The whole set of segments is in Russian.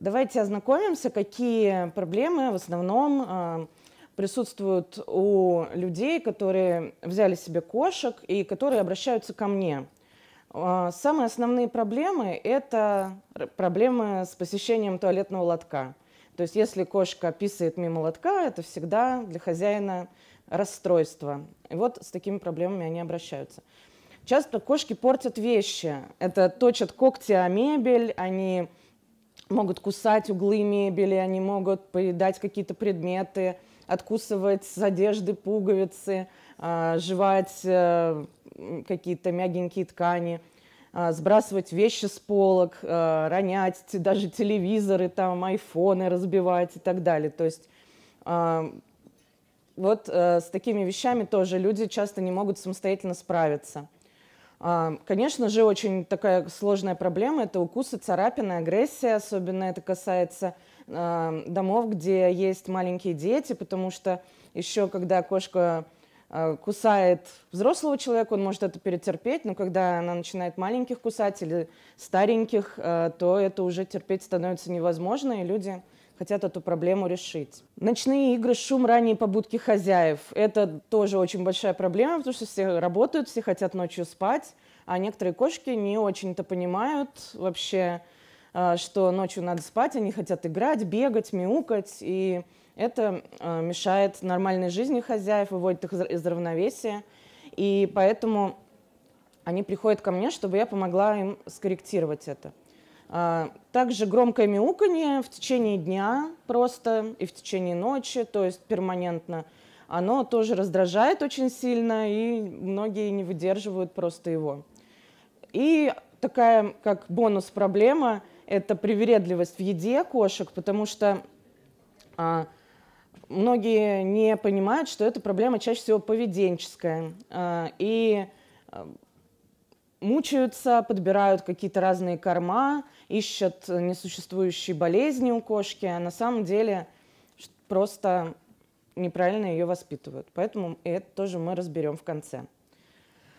Давайте ознакомимся, какие проблемы в основном э, присутствуют у людей, которые взяли себе кошек и которые обращаются ко мне. Э, самые основные проблемы – это проблемы с посещением туалетного лотка. То есть если кошка писает мимо лотка, это всегда для хозяина расстройство. И вот с такими проблемами они обращаются. Часто кошки портят вещи. Это точат когти о мебель, они могут кусать углы мебели, они могут поедать какие-то предметы, откусывать с одежды пуговицы, а, жевать э, какие-то мягенькие ткани, а, сбрасывать вещи с полок, а, ронять даже телевизоры, там, айфоны разбивать и так далее. То есть вот э, с такими вещами тоже люди часто не могут самостоятельно справиться. Конечно же, очень такая сложная проблема – это укусы, царапины, агрессия. Особенно это касается домов, где есть маленькие дети, потому что еще когда кошка а, кусает взрослого человека, он может это перетерпеть, но когда она начинает маленьких кусать или стареньких, а, то это уже терпеть становится невозможно, и люди хотят эту проблему решить. Ночные игры, шум ранней побудки хозяев. Это тоже очень большая проблема, потому что все работают, все хотят ночью спать, а некоторые кошки не очень-то понимают вообще, а, что ночью надо спать, они хотят играть, бегать, мяукать, и это а, мешает нормальной жизни хозяев, выводит их из равновесия. И поэтому они приходят ко мне, чтобы я помогла им скорректировать это. А, также громкое мяуканье в течение дня просто и в течение ночи, то есть перманентно. Оно тоже раздражает очень сильно, и многие не выдерживают просто его. И такая, как бонус проблема, это привередливость в еде кошек, потому что а, многие не понимают, что эта проблема чаще всего поведенческая. А, и а, мучаются, подбирают какие-то разные корма, ищут несуществующие болезни у кошки, а на самом деле просто неправильно ее воспитывают. Поэтому это тоже мы разберем в конце.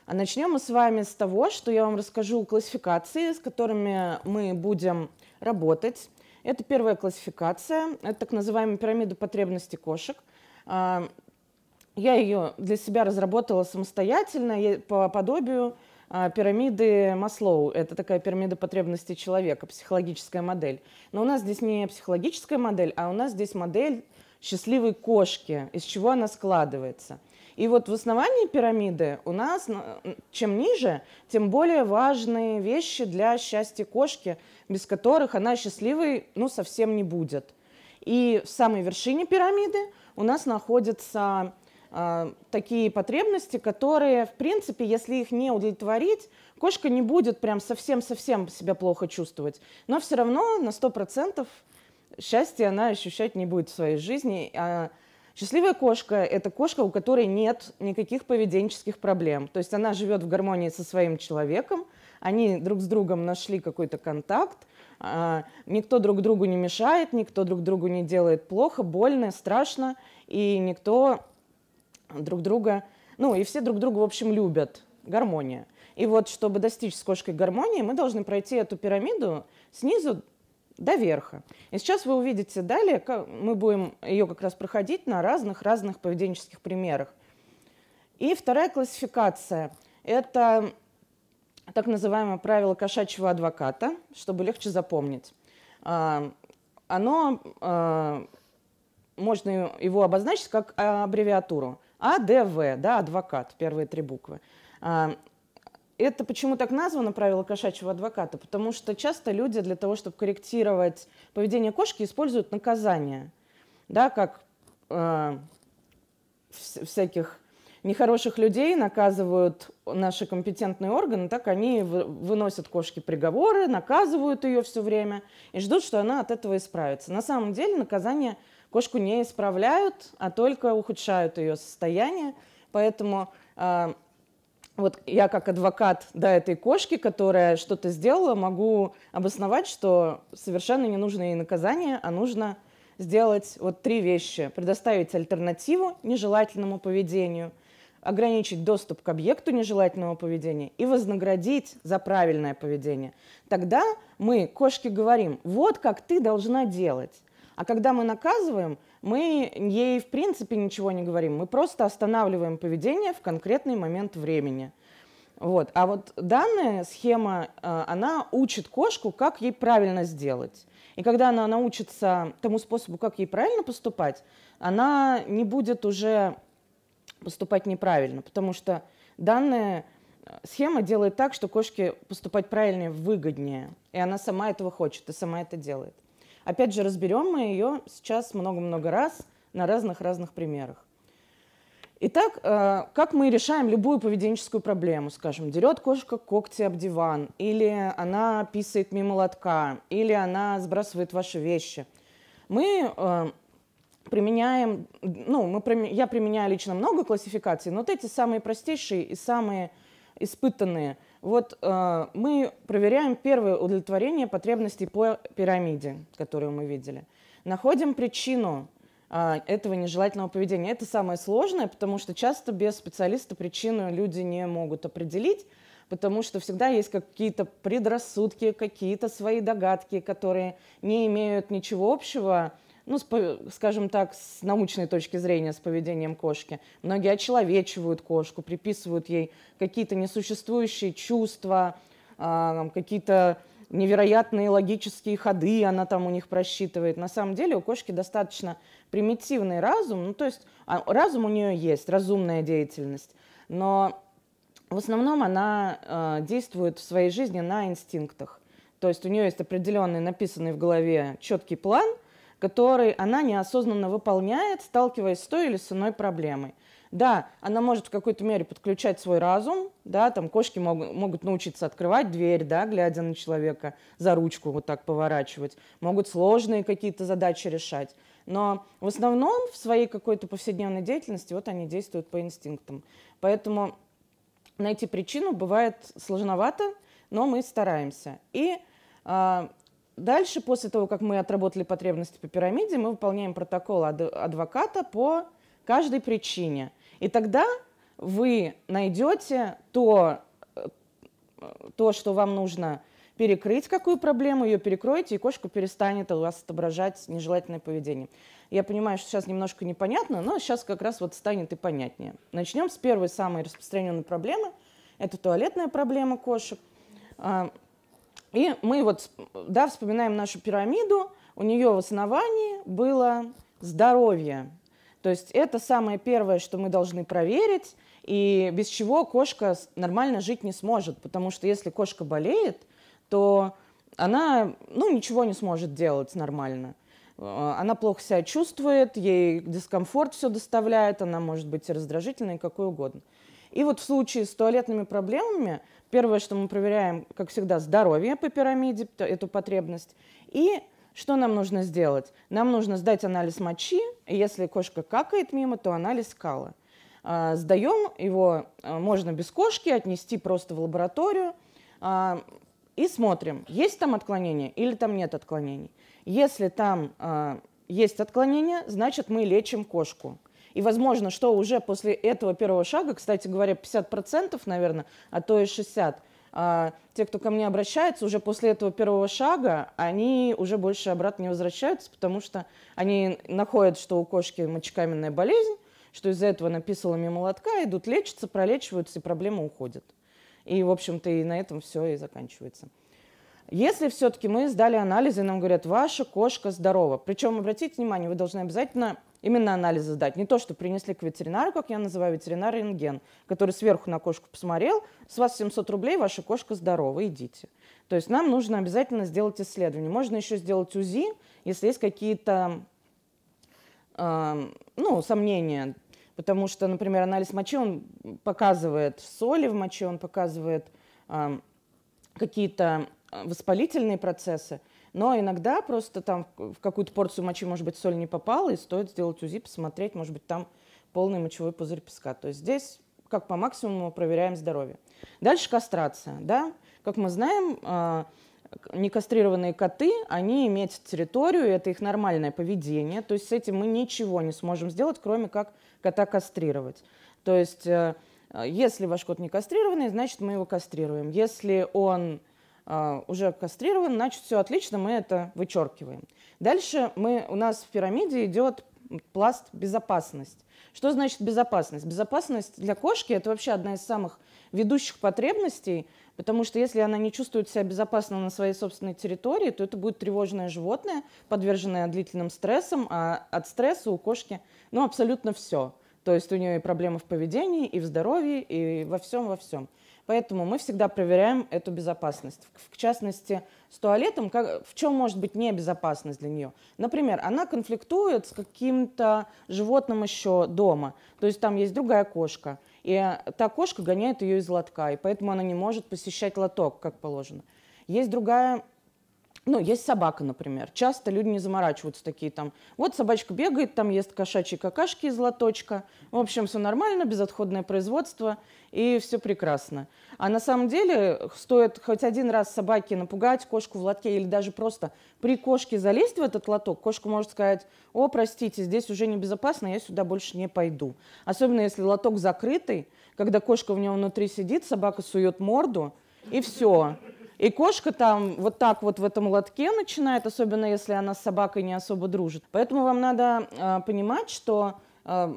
А начнем мы с вами с того, что я вам расскажу классификации, с которыми мы будем работать. Это первая классификация, это так называемая пирамида потребностей кошек. А, я ее для себя разработала самостоятельно по подобию а, пирамиды Маслоу. Это такая пирамида потребностей человека, психологическая модель. Но у нас здесь не психологическая модель, а у нас здесь модель счастливой кошки, из чего она складывается. И вот в основании пирамиды у нас, чем ниже, тем более важные вещи для счастья кошки, без которых она счастливой ну, совсем не будет. И в самой вершине пирамиды у нас находится а, такие потребности, которые, в принципе, если их не удовлетворить, кошка не будет прям совсем-совсем себя плохо чувствовать. Но все равно на 100% счастье она ощущать не будет в своей жизни. А счастливая кошка – это кошка, у которой нет никаких поведенческих проблем. То есть она живет в гармонии со своим человеком, они друг с другом нашли какой-то контакт, а, никто друг другу не мешает, никто друг другу не делает плохо, больно, страшно, и никто друг друга, ну и все друг друга, в общем, любят. Гармония. И вот, чтобы достичь с кошкой гармонии, мы должны пройти эту пирамиду снизу до верха. И сейчас вы увидите далее, как мы будем ее как раз проходить на разных-разных поведенческих примерах. И вторая классификация – это так называемое правило кошачьего адвоката, чтобы легче запомнить. А, оно, а, можно его обозначить как аббревиатуру – АДВ, да, адвокат, первые три буквы. А, это почему так названо правило кошачьего адвоката? Потому что часто люди для того, чтобы корректировать поведение кошки, используют наказание, да, как э, всяких нехороших людей наказывают наши компетентные органы, так они выносят кошке приговоры, наказывают ее все время и ждут, что она от этого исправится. На самом деле наказание – Кошку не исправляют, а только ухудшают ее состояние. Поэтому э, вот я как адвокат до этой кошки, которая что-то сделала, могу обосновать, что совершенно не нужно ей наказание, а нужно сделать вот три вещи. Предоставить альтернативу нежелательному поведению, ограничить доступ к объекту нежелательного поведения и вознаградить за правильное поведение. Тогда мы кошке говорим, вот как ты должна делать. А когда мы наказываем, мы ей в принципе ничего не говорим. Мы просто останавливаем поведение в конкретный момент времени. Вот. А вот данная схема, э, она учит кошку, как ей правильно сделать. И когда она научится тому способу, как ей правильно поступать, она не будет уже поступать неправильно, потому что данная э, схема делает так, что кошке поступать правильнее выгоднее, и она сама этого хочет и сама это делает. Опять же, разберем мы ее сейчас много-много раз на разных-разных примерах. Итак, э, как мы решаем любую поведенческую проблему, скажем, дерет кошка когти об диван, или она писает мимо лотка, или она сбрасывает ваши вещи. Мы э, применяем, ну, мы, я применяю лично много классификаций, но вот эти самые простейшие и самые испытанные – вот э, мы проверяем первое удовлетворение потребностей по пирамиде, которую мы видели. Находим причину э, этого нежелательного поведения. Это самое сложное, потому что часто без специалиста причину люди не могут определить, потому что всегда есть какие-то предрассудки, какие-то свои догадки, которые не имеют ничего общего ну, с, скажем так, с научной точки зрения, с поведением кошки. Многие очеловечивают кошку, приписывают ей какие-то несуществующие чувства, а, какие-то невероятные логические ходы она там у них просчитывает. На самом деле у кошки достаточно примитивный разум, ну то есть а, разум у нее есть, разумная деятельность, но в основном она э, действует в своей жизни на инстинктах. То есть у нее есть определенный написанный в голове четкий план – который она неосознанно выполняет, сталкиваясь с той или с иной проблемой. Да, она может в какой-то мере подключать свой разум, да, там кошки могут, могут научиться открывать дверь, да, глядя на человека, за ручку вот так поворачивать, могут сложные какие-то задачи решать. Но в основном в своей какой-то повседневной деятельности вот они действуют по инстинктам. Поэтому найти причину бывает сложновато, но мы стараемся. И э, Дальше, после того, как мы отработали потребности по пирамиде, мы выполняем протокол адвоката по каждой причине. И тогда вы найдете то, э, то что вам нужно перекрыть, какую проблему, ее перекроете, и кошка перестанет у вас отображать нежелательное поведение. Я понимаю, что сейчас немножко непонятно, но сейчас как раз вот станет и понятнее. Начнем с первой самой распространенной проблемы. Это туалетная проблема кошек. А, и мы вот, да, вспоминаем нашу пирамиду, у нее в основании было здоровье. То есть это самое первое, что мы должны проверить, и без чего кошка нормально жить не сможет, потому что если кошка болеет, то она, ну, ничего не сможет делать нормально. Э, она плохо себя чувствует, ей дискомфорт все доставляет, она может быть раздражительной, какой угодно. И вот в случае с туалетными проблемами, первое, что мы проверяем, как всегда, здоровье по пирамиде, эту потребность. И что нам нужно сделать? Нам нужно сдать анализ мочи, и если кошка какает мимо, то анализ кала. А, сдаем его, а, можно без кошки, отнести просто в лабораторию а, и смотрим, есть там отклонение или там нет отклонений. Если там есть отклонение, значит мы лечим кошку. И, возможно, что уже после этого первого шага, кстати говоря, 50%, наверное, а то и 60%, а, те, кто ко мне обращается, уже после этого первого шага, они уже больше обратно не возвращаются, потому что они находят, что у кошки мочекаменная болезнь, что из-за этого написала писала мимо лотка, идут лечиться, пролечиваются, и проблема уходит. И, в общем-то, и на этом все и заканчивается. Если все-таки мы сдали анализы, и нам говорят, ваша кошка здорова. Причем, обратите внимание, вы должны обязательно именно анализы сдать. Не то, что принесли к ветеринару, как я называю, ветеринар рентген, который сверху на кошку посмотрел, с вас 700 рублей, ваша кошка здорова, идите. То есть нам нужно обязательно сделать исследование. Можно еще сделать УЗИ, если есть какие-то э, ну, сомнения. Потому что, например, анализ мочи, он показывает соли в моче, он показывает э, какие-то Э, воспалительные процессы, но иногда просто там в какую-то порцию мочи, может быть, соль не попала, и стоит сделать УЗИ, посмотреть, может быть, там полный мочевой пузырь песка. То есть здесь как по максимуму проверяем здоровье. Дальше кастрация. Да? Как мы знаем, э, некастрированные коты, они имеют территорию, это их нормальное поведение, то есть с этим мы ничего не сможем сделать, кроме как кота кастрировать. То есть э, если ваш кот не кастрированный, значит мы его кастрируем. Если он а, уже кастрирован, значит, все отлично, мы это вычеркиваем. Дальше мы, у нас в пирамиде идет пласт безопасность. Что значит безопасность? Безопасность для кошки – это вообще одна из самых ведущих потребностей, потому что если она не чувствует себя безопасно на своей собственной территории, то это будет тревожное животное, подверженное длительным стрессам, а от стресса у кошки ну, абсолютно все. То есть у нее и проблемы в поведении, и в здоровье, и во всем-во всем. Во всем. Поэтому мы всегда проверяем эту безопасность. В частности, с туалетом, как, в чем может быть небезопасность для нее? Например, она конфликтует с каким-то животным еще дома. То есть там есть другая кошка. И та кошка гоняет ее из лотка, и поэтому она не может посещать лоток, как положено. Есть другая ну, есть собака, например. Часто люди не заморачиваются такие там. Вот собачка бегает, там ест кошачьи какашки из лоточка. В общем, все нормально, безотходное производство, и все прекрасно. А на самом деле стоит хоть один раз собаке напугать кошку в лотке или даже просто при кошке залезть в этот лоток, кошка может сказать, о, простите, здесь уже небезопасно, я сюда больше не пойду. Особенно если лоток закрытый, когда кошка в нем внутри сидит, собака сует морду, и все. И кошка там вот так вот в этом лотке начинает, особенно если она с собакой не особо дружит. Поэтому вам надо э, понимать, что э,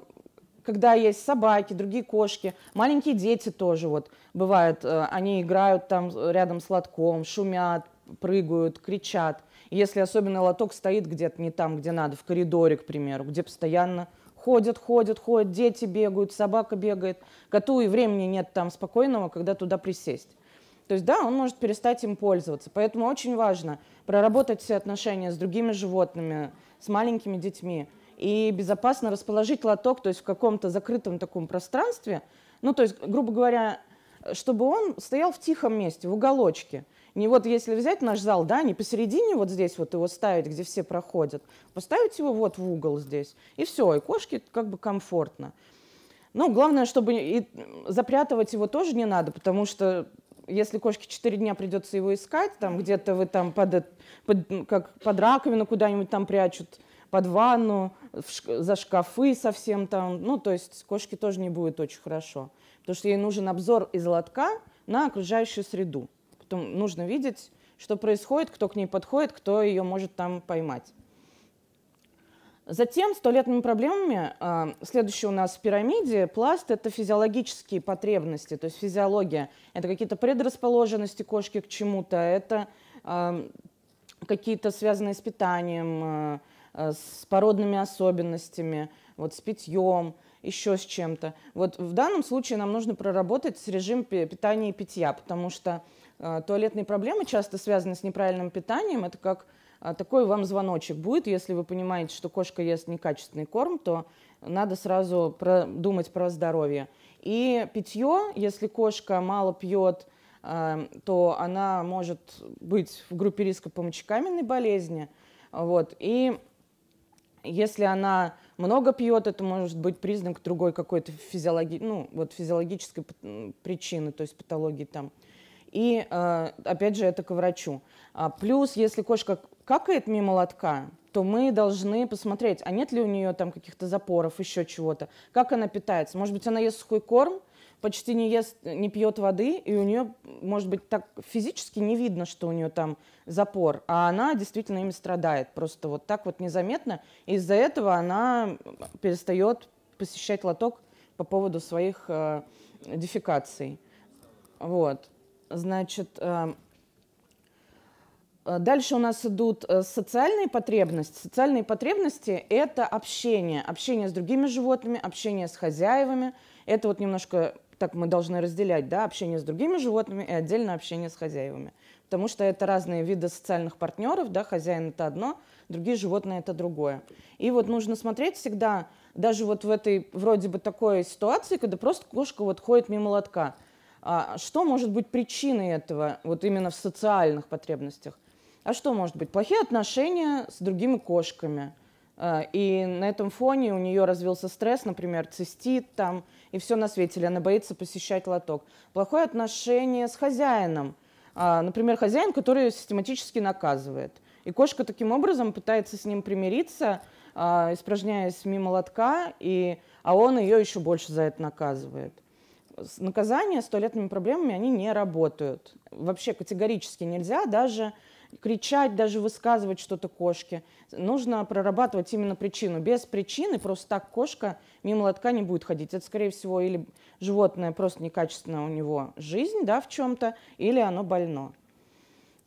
когда есть собаки, другие кошки, маленькие дети тоже вот бывают, э, они играют там рядом с лотком, шумят, прыгают, кричат. если особенно лоток стоит где-то не там, где надо, в коридоре, к примеру, где постоянно ходят, ходят, ходят, дети бегают, собака бегает, коту и времени нет там спокойного, когда туда присесть. То есть, да, он может перестать им пользоваться. Поэтому очень важно проработать все отношения с другими животными, с маленькими детьми и безопасно расположить лоток, то есть в каком-то закрытом таком пространстве. Ну, то есть, грубо говоря, чтобы он стоял в тихом месте, в уголочке. Не вот если взять наш зал, да, не посередине вот здесь вот его ставить, где все проходят, поставить его вот в угол здесь, и все, и кошке как бы комфортно. Ну, главное, чтобы и запрятывать его тоже не надо, потому что если кошке 4 дня придется его искать, там где-то вы там под, под, как под раковину куда-нибудь там прячут, под ванну, в, шк за шкафы совсем там. Ну, то есть кошке тоже не будет очень хорошо. Потому что ей нужен обзор из лотка на окружающую среду. Потом нужно видеть, что происходит, кто к ней подходит, кто ее может там поймать. Затем с туалетными проблемами э, следующее у нас в пирамиде. Пласт – это физиологические потребности, то есть физиология. Это какие-то предрасположенности кошки к чему-то, это а, какие-то связанные с питанием, а, с породными особенностями, вот с питьем, еще с чем-то. Вот в данном случае нам нужно проработать с режим питания и питья, потому что туалетные проблемы часто связаны с неправильным питанием. Это как а, такой вам звоночек будет, если вы понимаете, что кошка ест некачественный корм, то надо сразу думать про здоровье. И питье, если кошка мало пьет, э, то она может быть в группе риска по мочекаменной болезни. Вот. И если она много пьет, это может быть признак другой какой-то физиологи... ну, вот физиологической причины, то есть патологии там. И э, опять же это к врачу. А плюс, если кошка какает мимо лотка, то мы должны посмотреть, а нет ли у нее там каких-то запоров, еще чего-то. Как она питается? Может быть, она ест сухой корм, почти не ест, не пьет воды, и у нее, может быть, так физически не видно, что у нее там запор, а она действительно ими страдает, просто вот так вот незаметно. Из-за этого она перестает посещать лоток по поводу своих э, дефекаций. Вот. Значит, э, Э, дальше у нас идут э, социальные потребности. Социальные потребности – это общение. Общение с другими животными, общение с хозяевами. Это вот немножко так мы должны разделять, да, общение с другими животными и отдельно общение с хозяевами. Потому что это разные виды социальных партнеров, да, хозяин – это одно, другие животные – это другое. И вот нужно смотреть всегда, даже вот в этой вроде бы такой ситуации, когда просто кошка вот ходит мимо лотка, а, что может быть причиной этого вот именно в социальных потребностях? А что может быть? Плохие отношения с другими кошками. А, и на этом фоне у нее развился стресс, например, цистит там, и все на свете, или она боится посещать лоток. Плохое отношение с хозяином. А, например, хозяин, который ее систематически наказывает. И кошка таким образом пытается с ним примириться, а, испражняясь мимо лотка, и, а он ее еще больше за это наказывает. Наказания с туалетными проблемами, они не работают. Вообще категорически нельзя даже кричать, даже высказывать что-то кошке. Нужно прорабатывать именно причину. Без причины просто так кошка мимо лотка не будет ходить. Это, скорее всего, или животное просто некачественно у него жизнь да, в чем-то, или оно больно.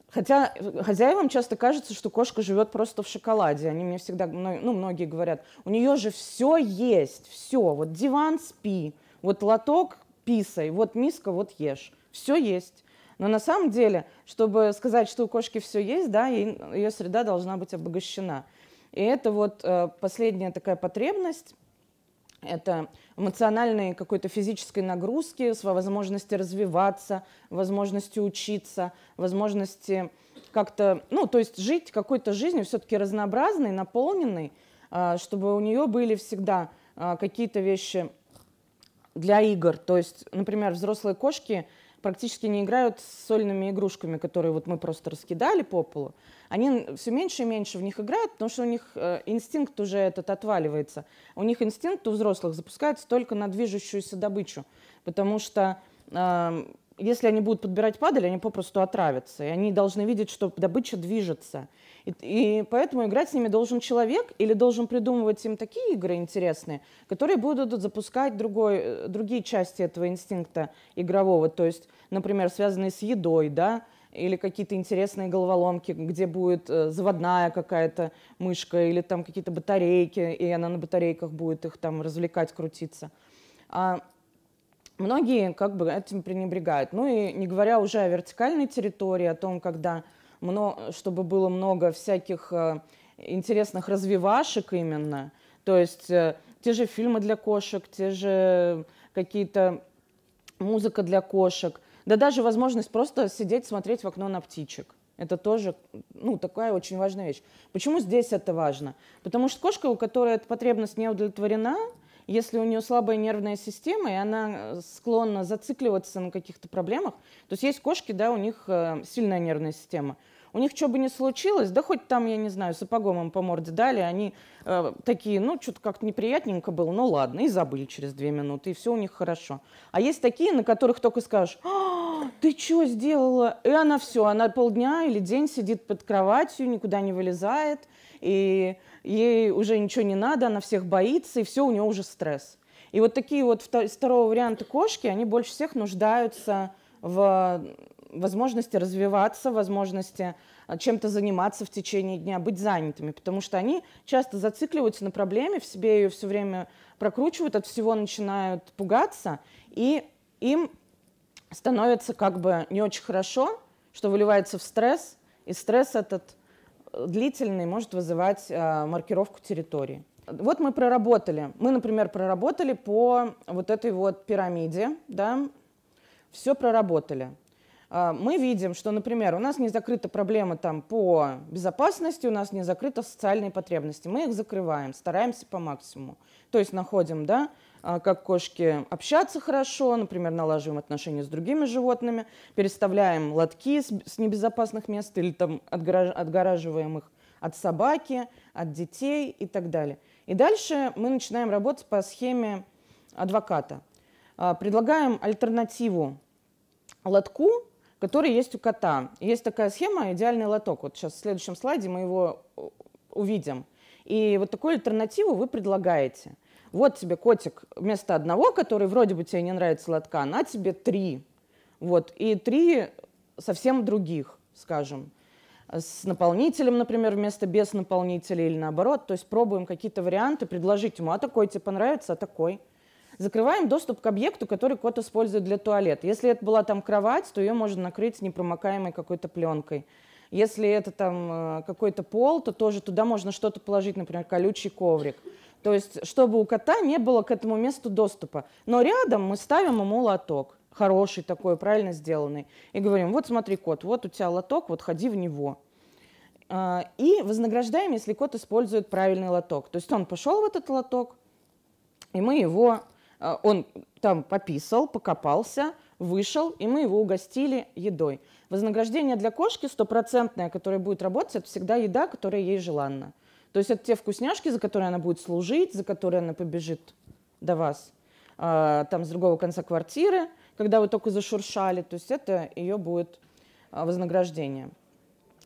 Хотя э, хозяевам часто кажется, что кошка живет просто в шоколаде. Они мне всегда, ну, многие говорят, у нее же все есть, все. Вот диван спи, вот лоток писай, вот миска, вот ешь. Все есть. Но на самом деле, чтобы сказать, что у кошки все есть, да, ее среда должна быть обогащена. И это вот э, последняя такая потребность, это эмоциональной какой-то физической нагрузки, возможности развиваться, возможности учиться, возможности как-то, ну, то есть жить какой-то жизнью все-таки разнообразной, наполненной, э, чтобы у нее были всегда э, какие-то вещи для игр. То есть, например, взрослые кошки практически не играют с сольными игрушками, которые вот мы просто раскидали по полу. Они все меньше и меньше в них играют, потому что у них э, инстинкт уже этот отваливается. У них инстинкт у взрослых запускается только на движущуюся добычу, потому что эм, если они будут подбирать падаль, они попросту отравятся. И они должны видеть, что добыча движется. И, и поэтому играть с ними должен человек или должен придумывать им такие игры интересные, которые будут запускать другой, э, другие части этого инстинкта игрового. То есть, например, связанные с едой, да, или какие-то интересные головоломки, где будет э, заводная какая-то мышка, или там какие-то батарейки, и она на батарейках будет их там развлекать, крутиться. А Многие как бы этим пренебрегают. Ну и не говоря уже о вертикальной территории, о том, когда много, чтобы было много всяких э, интересных развивашек именно. То есть э, те же фильмы для кошек, те же какие-то музыка для кошек. Да даже возможность просто сидеть, смотреть в окно на птичек. Это тоже ну, такая очень важная вещь. Почему здесь это важно? Потому что кошка, у которой эта потребность не удовлетворена, если у нее слабая нервная система, и она э, склонна зацикливаться на каких-то проблемах, то есть есть кошки, да, у них э, сильная нервная система. У них что бы ни случилось, да хоть там, я не знаю, сапогом им по морде дали, они э, такие, ну, что-то как-то неприятненько было, ну ладно, и забыли через две минуты, и все у них хорошо. А есть такие, на которых только скажешь, а, ты что сделала? И она все, она полдня или день сидит под кроватью, никуда не вылезает, и ей уже ничего не надо, она всех боится, и все, у нее уже стресс. И вот такие вот второго варианта кошки, они больше всех нуждаются в возможности развиваться, возможности а, чем-то заниматься в течение дня, быть занятыми, потому что они часто зацикливаются на проблеме, в себе ее все время прокручивают, от всего начинают пугаться, и им становится как бы не очень хорошо, что выливается в стресс, и стресс этот – длительный может вызывать э, маркировку территории. Вот мы проработали. Мы, например, проработали по вот этой вот пирамиде, да, все проработали. Э, мы видим, что, например, у нас не закрыта проблема там по безопасности, у нас не закрыта социальные потребности. Мы их закрываем, стараемся по максимуму. То есть находим, да, а, как кошки общаться хорошо, например, налаживаем отношения с другими животными, переставляем лотки с небезопасных мест или там отгораживаем их от собаки, от детей и так далее. И дальше мы начинаем работать по схеме адвоката. А, предлагаем альтернативу лотку, который есть у кота. Есть такая схема «Идеальный лоток». Вот сейчас в следующем слайде мы его э, увидим. И вот такую альтернативу вы предлагаете – вот тебе котик вместо одного, который вроде бы тебе не нравится лотка, на тебе три. Вот, и три совсем других, скажем. С наполнителем, например, вместо без наполнителя или наоборот. То есть пробуем какие-то варианты, предложить ему, а такой тебе понравится, а такой. Закрываем доступ к объекту, который кот использует для туалета. Если это была там кровать, то ее можно накрыть непромокаемой какой-то пленкой. Если это там э, какой-то пол, то тоже туда можно что-то положить, например, колючий коврик. То есть, чтобы у кота не было к этому месту доступа. Но рядом мы ставим ему лоток, хороший такой, правильно сделанный, и говорим, вот смотри, кот, вот у тебя лоток, вот ходи в него. А, и вознаграждаем, если кот использует правильный лоток. То есть он пошел в этот лоток, и мы его, э, он там пописал, покопался – вышел, и мы его угостили едой. Вознаграждение для кошки стопроцентное, которое будет работать, это всегда еда, которая ей желанна. То есть это те вкусняшки, за которые она будет служить, за которые она побежит до вас а, там с другого конца квартиры, когда вы только зашуршали, то есть это ее будет а, вознаграждение.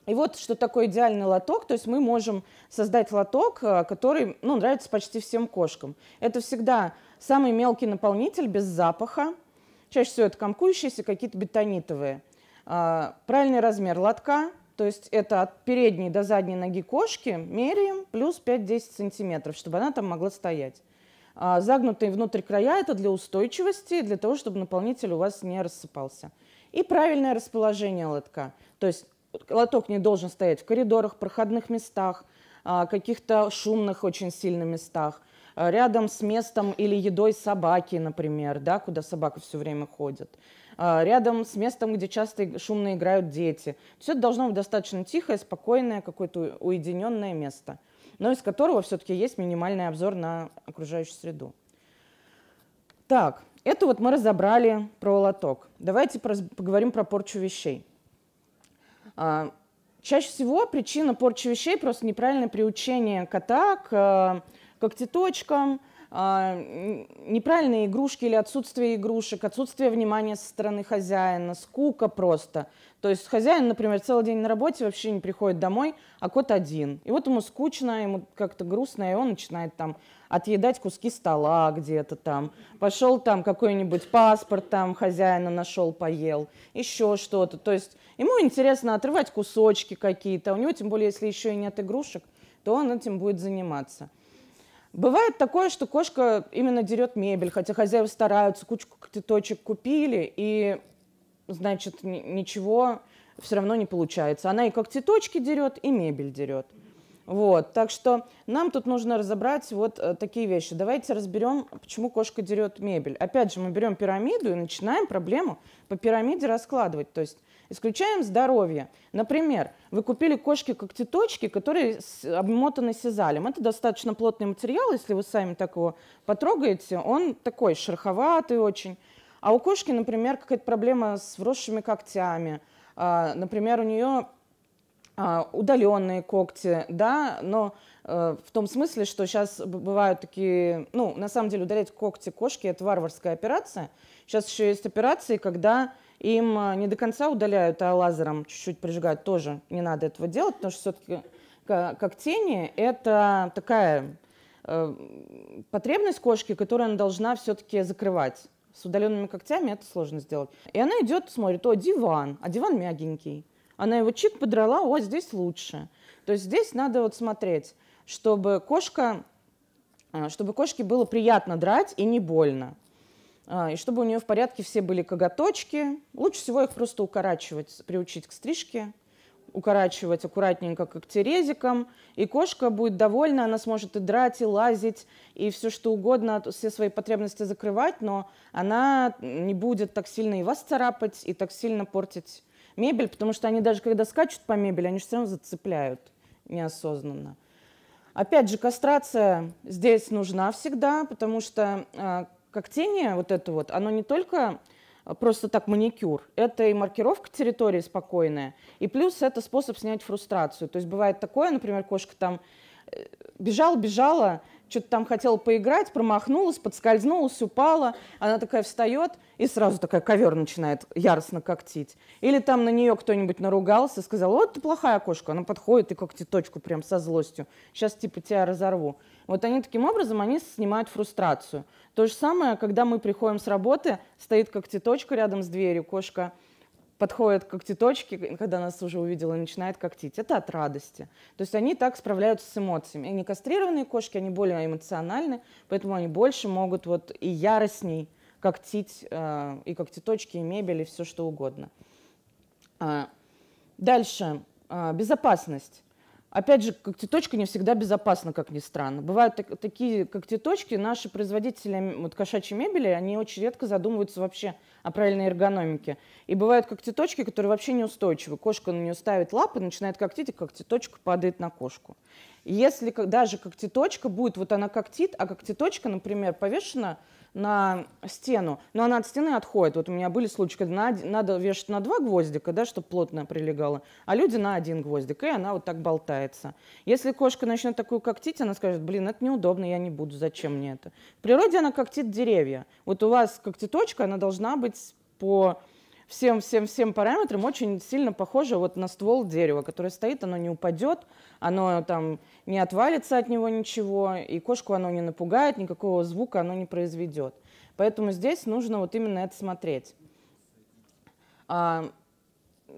И вот что такое идеальный лоток, то есть мы можем создать лоток, а, который ну, нравится почти всем кошкам. Это всегда самый мелкий наполнитель без запаха, Чаще всего это комкующиеся, какие-то бетонитовые. А, правильный размер лотка, то есть это от передней до задней ноги кошки меряем плюс 5-10 сантиметров, чтобы она там могла стоять. А, загнутые внутрь края – это для устойчивости, для того, чтобы наполнитель у вас не рассыпался. И правильное расположение лотка. То есть лоток не должен стоять в коридорах, проходных местах, а, каких-то шумных очень сильных местах – Э, рядом с местом или едой собаки, например, да, куда собака все время ходит, э, рядом с местом, где часто шумно играют дети. Все это должно быть достаточно тихое, спокойное, какое-то уединенное место, но из которого все-таки есть минимальный обзор на окружающую среду. Так, это вот мы разобрали про лоток. Давайте поговорим про порчу вещей. Э, чаще всего причина порчи вещей просто неправильное приучение кота к когтеточкам, а, неправильные игрушки или отсутствие игрушек, отсутствие внимания со стороны хозяина, скука просто. То есть хозяин, например, целый день на работе вообще не приходит домой, а кот один. И вот ему скучно, ему как-то грустно, и он начинает там отъедать куски стола где-то там. Пошел там какой-нибудь паспорт там хозяина нашел, поел, еще что-то. То есть ему интересно отрывать кусочки какие-то. У него, тем более, если еще и нет игрушек, то он этим будет заниматься. Бывает такое, что кошка именно дерет мебель, хотя хозяева стараются, кучку цветочек купили, и, значит, ничего все равно не получается. Она и когтеточки дерет, и мебель дерет. Вот, так что нам тут нужно разобрать вот э, такие вещи. Давайте разберем, почему кошка дерет мебель. Опять же, мы берем пирамиду и начинаем проблему по пирамиде раскладывать. То есть Исключаем здоровье. Например, вы купили кошки-когтеточки, которые обмотаны сизалем. Это достаточно плотный материал, если вы сами так его потрогаете, он такой шероховатый очень. А у кошки, например, какая-то проблема с вросшими когтями. А, например, у нее а, удаленные когти, да, но э, в том смысле, что сейчас бывают такие, ну, на самом деле удалять когти кошки – это варварская операция. Сейчас еще есть операции, когда им э, не до конца удаляют, а лазером чуть-чуть прижигают. Тоже не надо этого делать, потому что все-таки как тени это такая э, потребность кошки, которую она должна все-таки закрывать. С удаленными когтями это сложно сделать. И она идет, смотрит, о, диван, а диван мягенький. Она его чик подрала, о, здесь лучше. То есть здесь надо вот смотреть, чтобы кошка, э, чтобы кошке было приятно драть и не больно. А, и чтобы у нее в порядке все были коготочки. Лучше всего их просто укорачивать, приучить к стрижке, укорачивать аккуратненько когтерезиком, и кошка будет довольна, она сможет и драть, и лазить, и все что угодно, а все свои потребности закрывать, но она не будет так сильно и вас царапать, и так сильно портить мебель, потому что они даже когда скачут по мебели, они все равно зацепляют неосознанно. Опять же, кастрация здесь нужна всегда, потому что а, как тени, вот это вот, оно не только а, просто так маникюр. Это и маркировка территории спокойная, и плюс это способ снять фрустрацию. То есть бывает такое, например, кошка там э, бежала, бежала, что-то там хотела поиграть, промахнулась, подскользнулась, упала. Она такая встает и сразу такая ковер начинает яростно когтить. Или там на нее кто-нибудь наругался, сказал, вот ты плохая кошка. Она подходит и когтит точку прям со злостью. Сейчас типа тебя разорву. Вот они таким образом, они снимают фрустрацию. То же самое, когда мы приходим с работы, стоит когтеточка рядом с дверью, кошка – подходят к когтеточке, когда нас уже увидела, начинает когтить. Это от радости. То есть они так справляются с эмоциями. Они кастрированные кошки, они более эмоциональны, поэтому они больше могут вот и яростней когтить, э, и когтеточки, и мебель, и все что угодно. А, дальше. А, безопасность. Опять же, когтеточка не всегда безопасна, как ни странно. Бывают так, такие когтеточки, наши производители вот, кошачьей мебели, они очень редко задумываются вообще о правильной эргономике. И бывают когтеточки, которые вообще неустойчивы. Кошка на нее ставит лапы, начинает когтить, и когтеточка падает на кошку. Если даже когтеточка будет, вот она когтит, а когтеточка, например, повешена на стену, но она от стены отходит. Вот у меня были случаи, когда на, надо вешать на два гвоздика, да, чтобы плотно прилегала. а люди на один гвоздик, и она вот так болтается. Если кошка начнет такую когтить, она скажет, блин, это неудобно, я не буду, зачем мне это? В природе она когтит деревья. Вот у вас когтеточка, она должна быть по всем, всем, всем параметрам очень сильно похоже вот на ствол дерева, которое стоит, оно не упадет, оно там не отвалится от него ничего, и кошку оно не напугает, никакого звука оно не произведет. Поэтому здесь нужно вот именно это смотреть. А,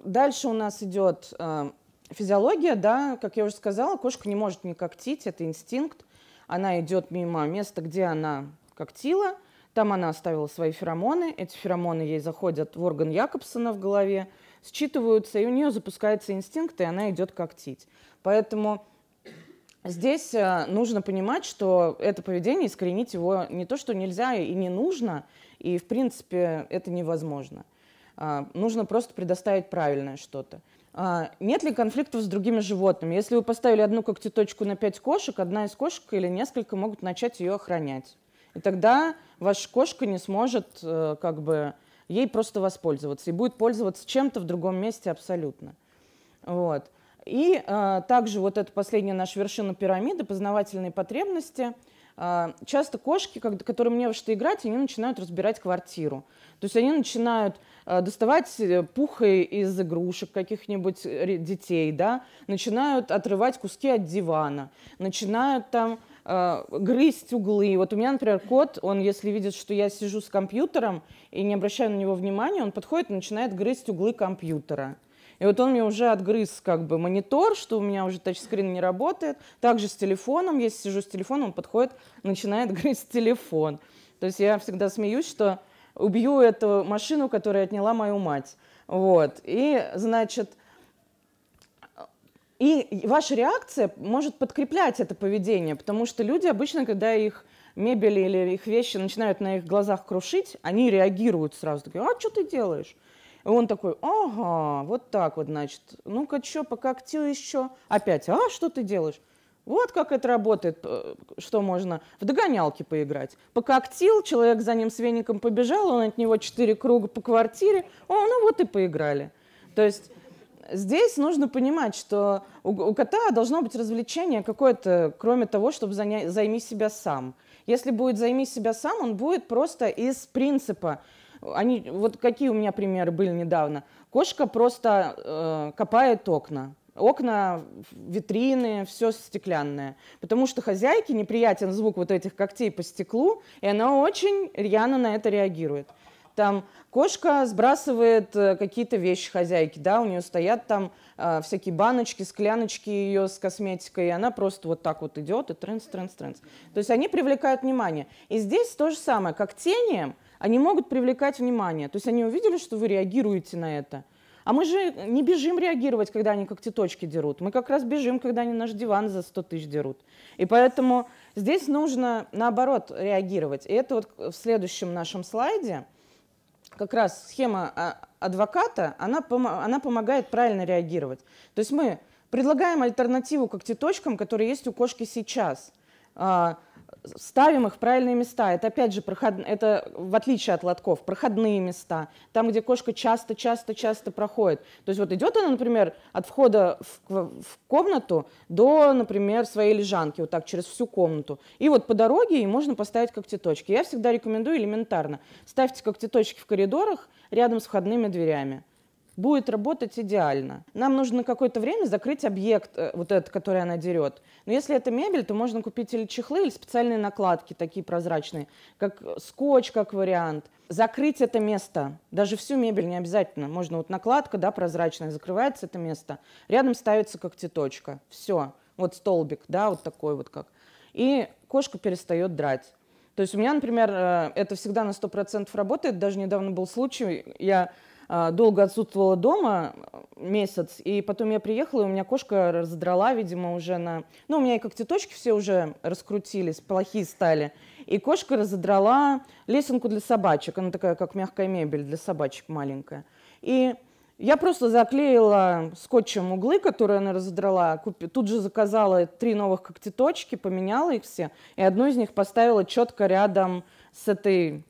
дальше у нас идет а, физиология, да, как я уже сказала, кошка не может не когтить, это инстинкт. Она идет мимо места, где она когтила – там она оставила свои феромоны. Эти феромоны ей заходят в орган Якобсона в голове, считываются, и у нее запускается инстинкт, и она идет когтить. Поэтому здесь э, нужно понимать, что это поведение, искоренить его не то, что нельзя и не нужно, и, в принципе, это невозможно. А, нужно просто предоставить правильное что-то. А, нет ли конфликтов с другими животными? Если вы поставили одну когтеточку на пять кошек, одна из кошек или несколько могут начать ее охранять. И тогда ваша кошка не сможет э, как бы ей просто воспользоваться и будет пользоваться чем-то в другом месте абсолютно. Вот. И э, также вот эта последняя наша вершина пирамиды, познавательные потребности. Э, часто кошки, как, которым не во что играть, они начинают разбирать квартиру. То есть они начинают э, доставать э, пухой из игрушек каких-нибудь э, детей, да, начинают отрывать куски от дивана, начинают там э, грызть углы. Вот у меня, например, кот, он, если видит, что я сижу с компьютером и не обращаю на него внимания, он подходит и начинает грызть углы компьютера. И вот он мне уже отгрыз как бы монитор, что у меня уже тачскрин не работает. Также с телефоном, если сижу с телефоном, он подходит, начинает грызть телефон. То есть я всегда смеюсь, что убью эту машину, которая отняла мою мать. Вот. И, значит, и ваша реакция может подкреплять это поведение, потому что люди обычно, когда их мебель или их вещи начинают на их глазах крушить, они реагируют сразу, такие, а что ты делаешь? И он такой, ага, вот так вот, значит, ну-ка, что, покактил еще? Опять, а, что ты делаешь? Вот как это работает, э, что можно в догонялке поиграть. Пококтил, человек за ним с веником побежал, он от него четыре круга по квартире, о, ну вот и поиграли. То есть здесь нужно понимать, что у, у кота должно быть развлечение какое-то, кроме того, чтобы заня- займи себя сам. Если будет займи себя сам, он будет просто из принципа. Они, вот какие у меня примеры были недавно. Кошка просто э, копает окна. Окна, витрины, все стеклянное. Потому что хозяйке неприятен звук вот этих когтей по стеклу, и она очень рьяно на это реагирует. Там кошка сбрасывает э, какие-то вещи хозяйки, да, у нее стоят там э, всякие баночки, скляночки ее с косметикой, и она просто вот так вот идет и тренс, тренс, тренс. То есть они привлекают внимание. И здесь то же самое, как тени, они могут привлекать внимание. То есть они увидели, что вы реагируете на это. А мы же не бежим реагировать, когда они как теточки дерут. Мы как раз бежим, когда они наш диван за 100 тысяч дерут. И поэтому здесь нужно, наоборот, реагировать. И это вот в следующем нашем слайде – как раз схема а, адвоката, она, пом она помогает правильно реагировать. То есть мы предлагаем альтернативу когтеточкам, которые есть у кошки сейчас а, – ставим их в правильные места. Это, опять же, проход... это в отличие от лотков, проходные места, там, где кошка часто-часто-часто проходит. То есть вот идет она, например, от входа в, в комнату до, например, своей лежанки, вот так через всю комнату. И вот по дороге ей можно поставить когтеточки. Я всегда рекомендую элементарно. Ставьте когтеточки в коридорах рядом с входными дверями будет работать идеально. Нам нужно какое-то время закрыть объект, э, вот этот, который она дерет. Но если это мебель, то можно купить или чехлы, или специальные накладки, такие прозрачные, как э, скотч, как вариант. Закрыть это место, даже всю мебель не обязательно. Можно вот накладка, да, прозрачная, закрывается это место. Рядом ставится как теточка, все. Вот столбик, да, вот такой вот как. И кошка перестает драть. То есть у меня, например, э, это всегда на 100% работает. Даже недавно был случай, я а, долго отсутствовала дома, э, месяц, и потом я приехала, и у меня кошка раздрала, видимо, уже на... Ну, у меня и когтеточки все уже раскрутились, плохие стали. И кошка разодрала лесенку для собачек. Она такая, как мягкая мебель для собачек маленькая. И я просто заклеила скотчем углы, которые она разодрала. Тут же заказала три новых когтеточки, поменяла их все. И одну из них поставила четко рядом с этой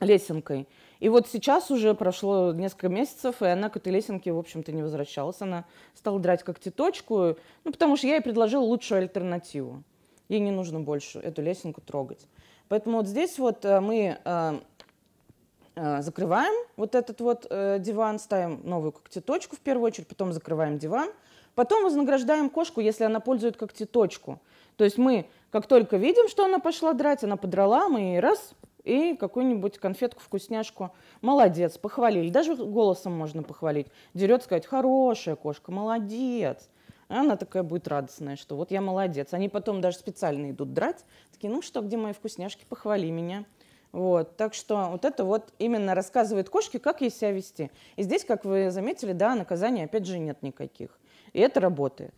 лесенкой. И вот сейчас уже прошло несколько месяцев, и она к этой лесенке, в общем-то, не возвращалась. Она стала драть как теточку, ну, потому что я ей предложила лучшую альтернативу. Ей не нужно больше эту лесенку трогать. Поэтому вот здесь вот э, мы э, э, закрываем вот этот вот диван, ставим новую когтеточку в первую очередь, потом закрываем диван, потом вознаграждаем кошку, если она пользует когтеточку. То есть мы, как только видим, что она пошла драть, она подрала, мы ей раз и какую-нибудь конфетку, вкусняшку. Молодец, похвалили. Даже голосом можно похвалить. Дерет сказать, хорошая кошка, молодец. А она такая будет радостная, что вот я молодец. Они потом даже специально идут драть. Такие, ну что, где мои вкусняшки, похвали меня. Вот, так что вот это вот именно рассказывает кошке, как ей себя вести. И здесь, как вы заметили, да, наказаний опять же нет никаких. И это работает.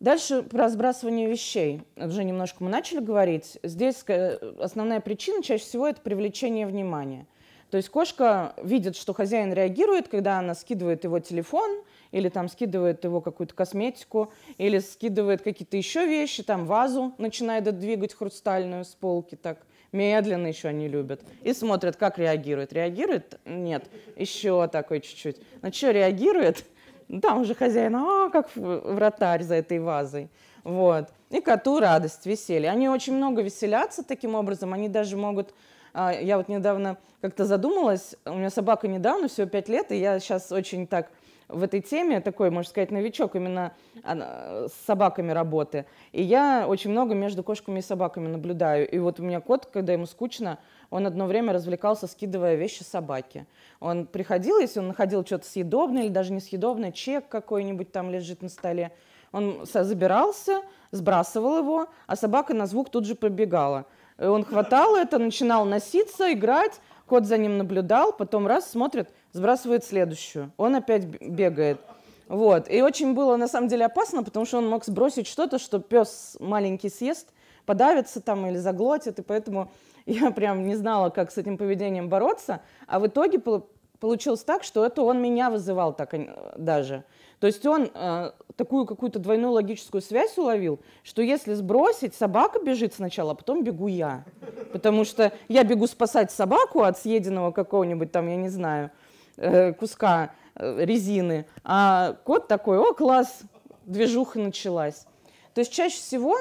Дальше про сбрасывание вещей. Уже немножко мы начали говорить. Здесь э, основная причина чаще всего это привлечение внимания. То есть кошка видит, что хозяин реагирует, когда она скидывает его телефон, или там скидывает его какую-то косметику, или скидывает какие-то еще вещи, там вазу начинает двигать хрустальную с полки так медленно еще они любят. И смотрят, как реагирует. Реагирует? Нет. Еще такой чуть-чуть. Ну что, реагирует? Да, он же хозяин, а как вратарь за этой вазой. Вот. И коту радость, веселье. Они очень много веселятся таким образом. Они даже могут... А, я вот недавно как-то задумалась, у меня собака недавно, всего 5 лет, и я сейчас очень так в этой теме такой, можно сказать, новичок именно а, с собаками работы. И я очень много между кошками и собаками наблюдаю. И вот у меня кот, когда ему скучно, он одно время развлекался, скидывая вещи собаке. Он приходил, если он находил что-то съедобное или даже несъедобное, чек какой-нибудь там лежит на столе, он забирался, сбрасывал его, а собака на звук тут же побегала. И он хватал это, начинал носиться, играть, кот за ним наблюдал, потом раз смотрит, сбрасывает следующую. Он опять бегает. Вот. И очень было, на самом деле, опасно, потому что он мог сбросить что-то, что пес маленький съест, подавится там или заглотит, и поэтому я прям не знала, как с этим поведением бороться. А в итоге получилось так, что это он меня вызывал так даже. То есть он э, такую какую-то двойную логическую связь уловил, что если сбросить, собака бежит сначала, а потом бегу я. Потому что я бегу спасать собаку от съеденного какого-нибудь там, я не знаю, э, куска э, резины. А кот такой, о, класс, движуха началась. То есть чаще всего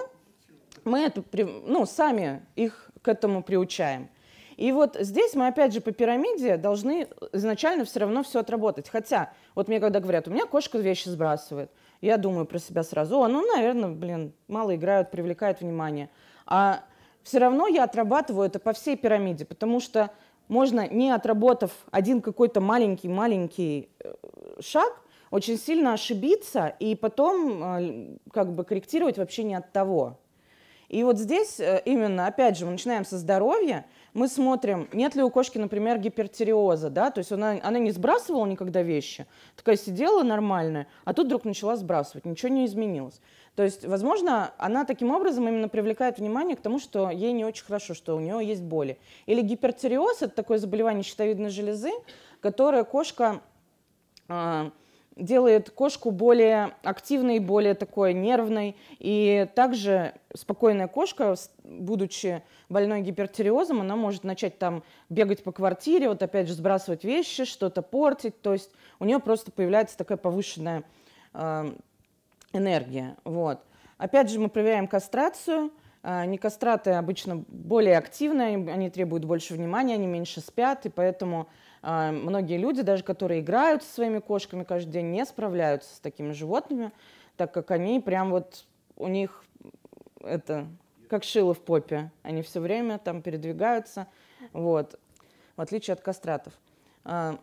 мы это, ну, сами их к этому приучаем. И вот здесь мы, опять же, по пирамиде должны изначально все равно все отработать. Хотя, вот мне когда говорят, у меня кошка вещи сбрасывает, я думаю про себя сразу, о, ну, наверное, блин, мало играют, привлекает внимание. А все равно я отрабатываю это по всей пирамиде, потому что можно, не отработав один какой-то маленький-маленький э, шаг, очень сильно ошибиться и потом э, как бы корректировать вообще не от того. И вот здесь э, именно, опять же, мы начинаем со здоровья, мы смотрим, нет ли у кошки, например, гипертиреоза, да, то есть она, она не сбрасывала никогда вещи, такая сидела нормальная, а тут вдруг начала сбрасывать, ничего не изменилось. То есть, возможно, она таким образом именно привлекает внимание к тому, что ей не очень хорошо, что у нее есть боли. Или гипертиреоз – это такое заболевание щитовидной железы, которое кошка э, делает кошку более активной, более такой нервной. И также спокойная кошка, будучи больной гипертиреозом, она может начать там бегать по квартире, вот опять же сбрасывать вещи, что-то портить. То есть у нее просто появляется такая повышенная э, энергия. Вот. Опять же мы проверяем кастрацию. Э, некастраты обычно более активные, они требуют больше внимания, они меньше спят, и поэтому а, многие люди, даже которые играют со своими кошками каждый день, не справляются с такими животными, так как они прям вот у них это как шило в попе. Они все время там передвигаются, вот, в отличие от кастратов. А,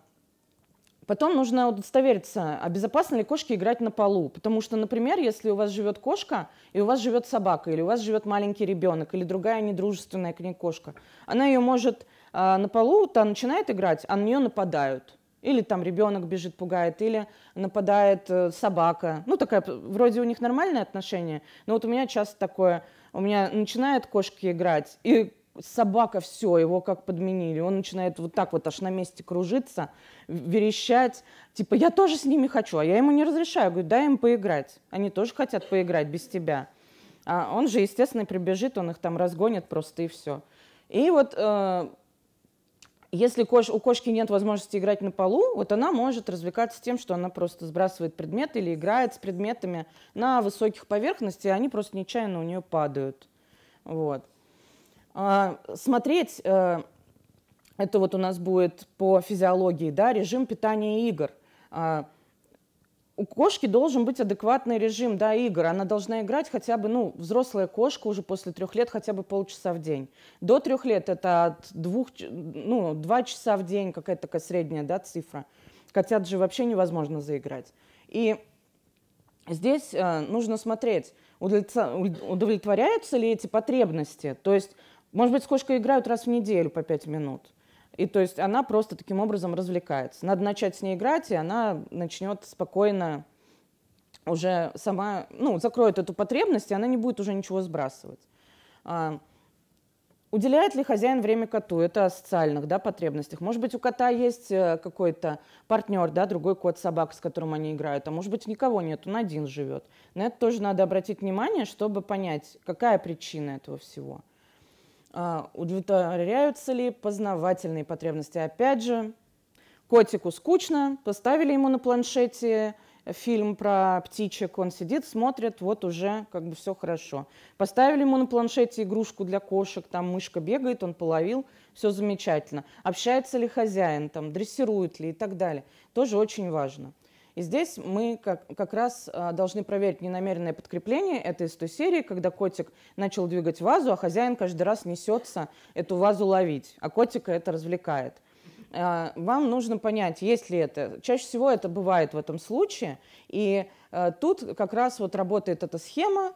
потом нужно удостовериться, а безопасно ли кошке играть на полу. Потому что, например, если у вас живет кошка, и у вас живет собака, или у вас живет маленький ребенок, или другая недружественная к ней кошка, она ее может а, на полу та начинает играть, а на нее нападают. Или там ребенок бежит, пугает, или нападает э, собака. Ну, такая, вроде у них нормальные отношения, но вот у меня часто такое, у меня начинают кошки играть, и собака все, его как подменили. Он начинает вот так вот аж на месте кружиться, верещать. Типа, я тоже с ними хочу, а я ему не разрешаю. Говорю, дай им поиграть. Они тоже хотят поиграть без тебя. А он же, естественно, прибежит, он их там разгонит просто и все. И вот э, если кош, у кошки нет возможности играть на полу, вот она может развлекаться тем, что она просто сбрасывает предметы или играет с предметами на высоких поверхностях, и они просто нечаянно у нее падают. Вот. А, смотреть, э, это вот у нас будет по физиологии, да, режим питания игр. А, у кошки должен быть адекватный режим да, игр. Она должна играть хотя бы, ну, взрослая кошка уже после трех лет хотя бы полчаса в день. До трех лет это от двух, ну, два часа в день, какая-то такая средняя да, цифра. Котят же вообще невозможно заиграть. И здесь э, нужно смотреть, удовлетворяются ли эти потребности. То есть, может быть, с кошкой играют раз в неделю по пять минут. И то есть она просто таким образом развлекается. Надо начать с ней играть, и она начнет спокойно уже сама, ну, закроет эту потребность, и она не будет уже ничего сбрасывать. А, уделяет ли хозяин время коту? Это о социальных да, потребностях. Может быть, у кота есть э, какой-то партнер, да, другой кот, собак с которым они играют, а может быть, никого нет, он один живет. На это тоже надо обратить внимание, чтобы понять, какая причина этого всего – а, удовлетворяются ли познавательные потребности. Опять же, котику скучно, поставили ему на планшете фильм про птичек, он сидит, смотрит, вот уже как бы все хорошо. Поставили ему на планшете игрушку для кошек, там мышка бегает, он половил, все замечательно. Общается ли хозяин, там, дрессирует ли и так далее, тоже очень важно. И здесь мы как, как раз а, должны проверить ненамеренное подкрепление. этой из той серии, когда котик начал двигать вазу, а хозяин каждый раз несется эту вазу ловить, а котика это развлекает а, вам нужно понять, есть ли это. Чаще всего это бывает в этом случае. И а, тут как раз вот работает эта схема,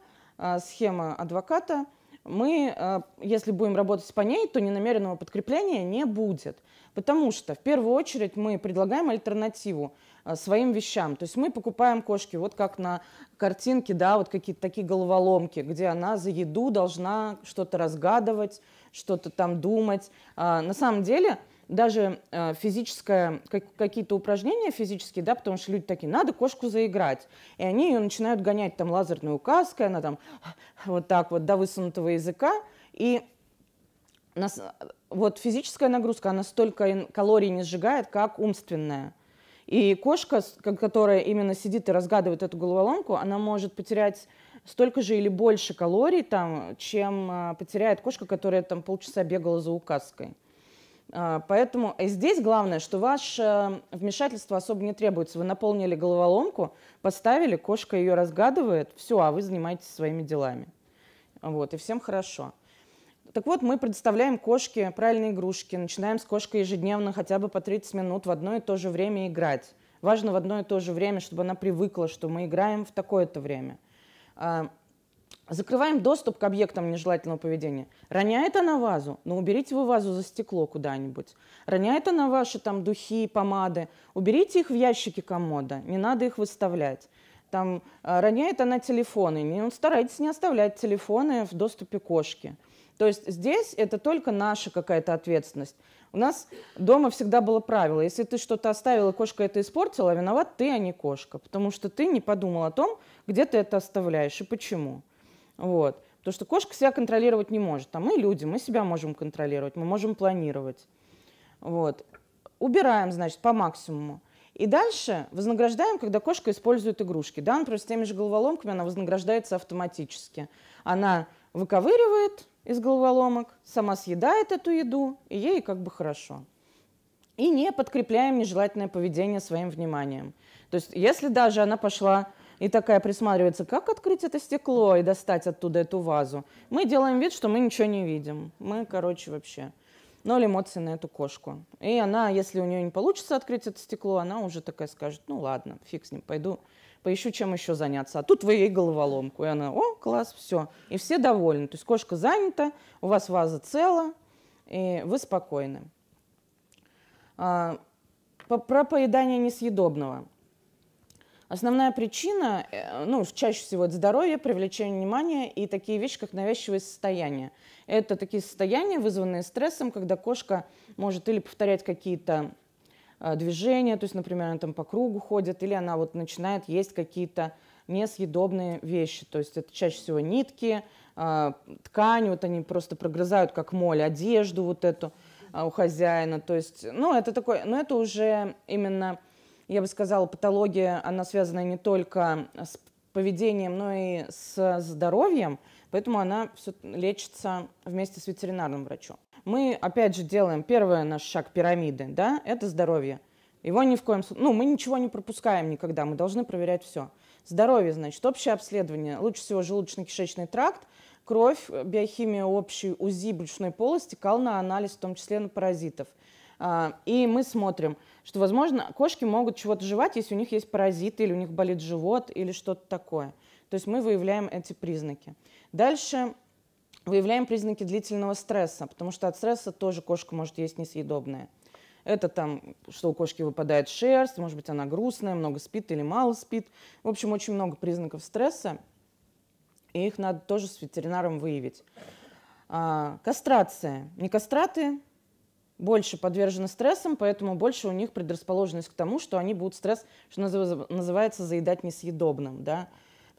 схема адвоката. Мы, если будем работать по ней, то ненамеренного подкрепления не будет. Потому что в первую очередь мы предлагаем альтернативу. Э, своим вещам. То есть мы покупаем кошки, вот как на картинке, да, вот какие-то такие головоломки, где она за еду должна что-то разгадывать, что-то там думать. А, на самом деле даже э, физическое, какие-то упражнения физические, да, потому что люди такие, надо кошку заиграть. И они ее начинают гонять там лазерной указкой, она там вот так вот до высунутого языка. И э, вот физическая нагрузка, она столько калорий не сжигает, как умственная. И кошка, которая именно сидит и разгадывает эту головоломку, она может потерять столько же или больше калорий, там, чем а, потеряет кошка, которая там полчаса бегала за указкой. А, поэтому и э, здесь главное, что ваше э, вмешательство особо не требуется. Вы наполнили головоломку, поставили, кошка ее разгадывает, все, а вы занимаетесь своими делами. Вот, и всем хорошо. Так вот, мы предоставляем кошке правильные игрушки, начинаем с кошкой ежедневно хотя бы по 30 минут в одно и то же время играть. Важно в одно и то же время, чтобы она привыкла, что мы играем в такое-то время. А, закрываем доступ к объектам нежелательного поведения. Роняет она вазу? Ну, уберите вы вазу за стекло куда-нибудь. Роняет она ваши там духи, помады? Уберите их в ящике комода, не надо их выставлять. Там а, роняет она телефоны. Не, ну, старайтесь не оставлять телефоны в доступе кошки. То есть здесь это только наша какая-то ответственность. У нас дома всегда было правило, если ты что-то оставила, кошка это испортила, а виноват ты, а не кошка, потому что ты не подумал о том, где ты это оставляешь и почему. Вот. Потому что кошка себя контролировать не может. А мы люди, мы себя можем контролировать, мы можем планировать. Вот. Убираем, значит, по максимуму. И дальше вознаграждаем, когда кошка использует игрушки. Да, например, с теми же головоломками она вознаграждается автоматически. Она выковыривает, из головоломок, сама съедает эту еду, и ей как бы хорошо. И не подкрепляем нежелательное поведение своим вниманием. То есть если даже она пошла и такая присматривается, как открыть это стекло и достать оттуда эту вазу, мы делаем вид, что мы ничего не видим. Мы, короче, вообще ноль эмоций на эту кошку. И она, если у нее не получится открыть это стекло, она уже такая скажет, ну ладно, фиг с ним, пойду поищу, чем еще заняться. А тут вы ей головоломку. И она, о, класс, все. И все довольны. То есть кошка занята, у вас ваза цела, и вы спокойны. А, про поедание несъедобного. Основная причина, э, ну, чаще всего это здоровье, привлечение внимания и такие вещи, как навязчивое состояние. Это такие состояния, вызванные стрессом, когда кошка может или повторять какие-то а, движения, то есть, например, она там по кругу ходит, или она вот начинает есть какие-то несъедобные вещи, то есть это чаще всего нитки, а, ткань, вот они просто прогрызают как моль одежду вот эту а, у хозяина, то есть, ну, это такой, но ну, это уже именно, я бы сказала, патология, она связана не только с поведением, но и с здоровьем, поэтому она все лечится вместе с ветеринарным врачом мы, опять же, делаем первый наш шаг пирамиды, да, это здоровье. Его ни в коем случае, ну, мы ничего не пропускаем никогда, мы должны проверять все. Здоровье, значит, общее обследование, лучше всего желудочно-кишечный тракт, кровь, э, биохимия общей, УЗИ брюшной полости, кал на анализ в том числе на паразитов. А, и мы смотрим, что, возможно, кошки могут чего-то жевать, если у них есть паразиты, или у них болит живот, или что-то такое. То есть мы выявляем эти признаки. Дальше выявляем признаки длительного стресса, потому что от стресса тоже кошка может есть несъедобное. Это там, что у кошки выпадает шерсть, может быть, она грустная, много спит или мало спит. В общем, очень много признаков стресса, и их надо тоже с ветеринаром выявить. А, кастрация. Не кастраты больше подвержены стрессам, поэтому больше у них предрасположенность к тому, что они будут стресс, что называется, заедать несъедобным. Да?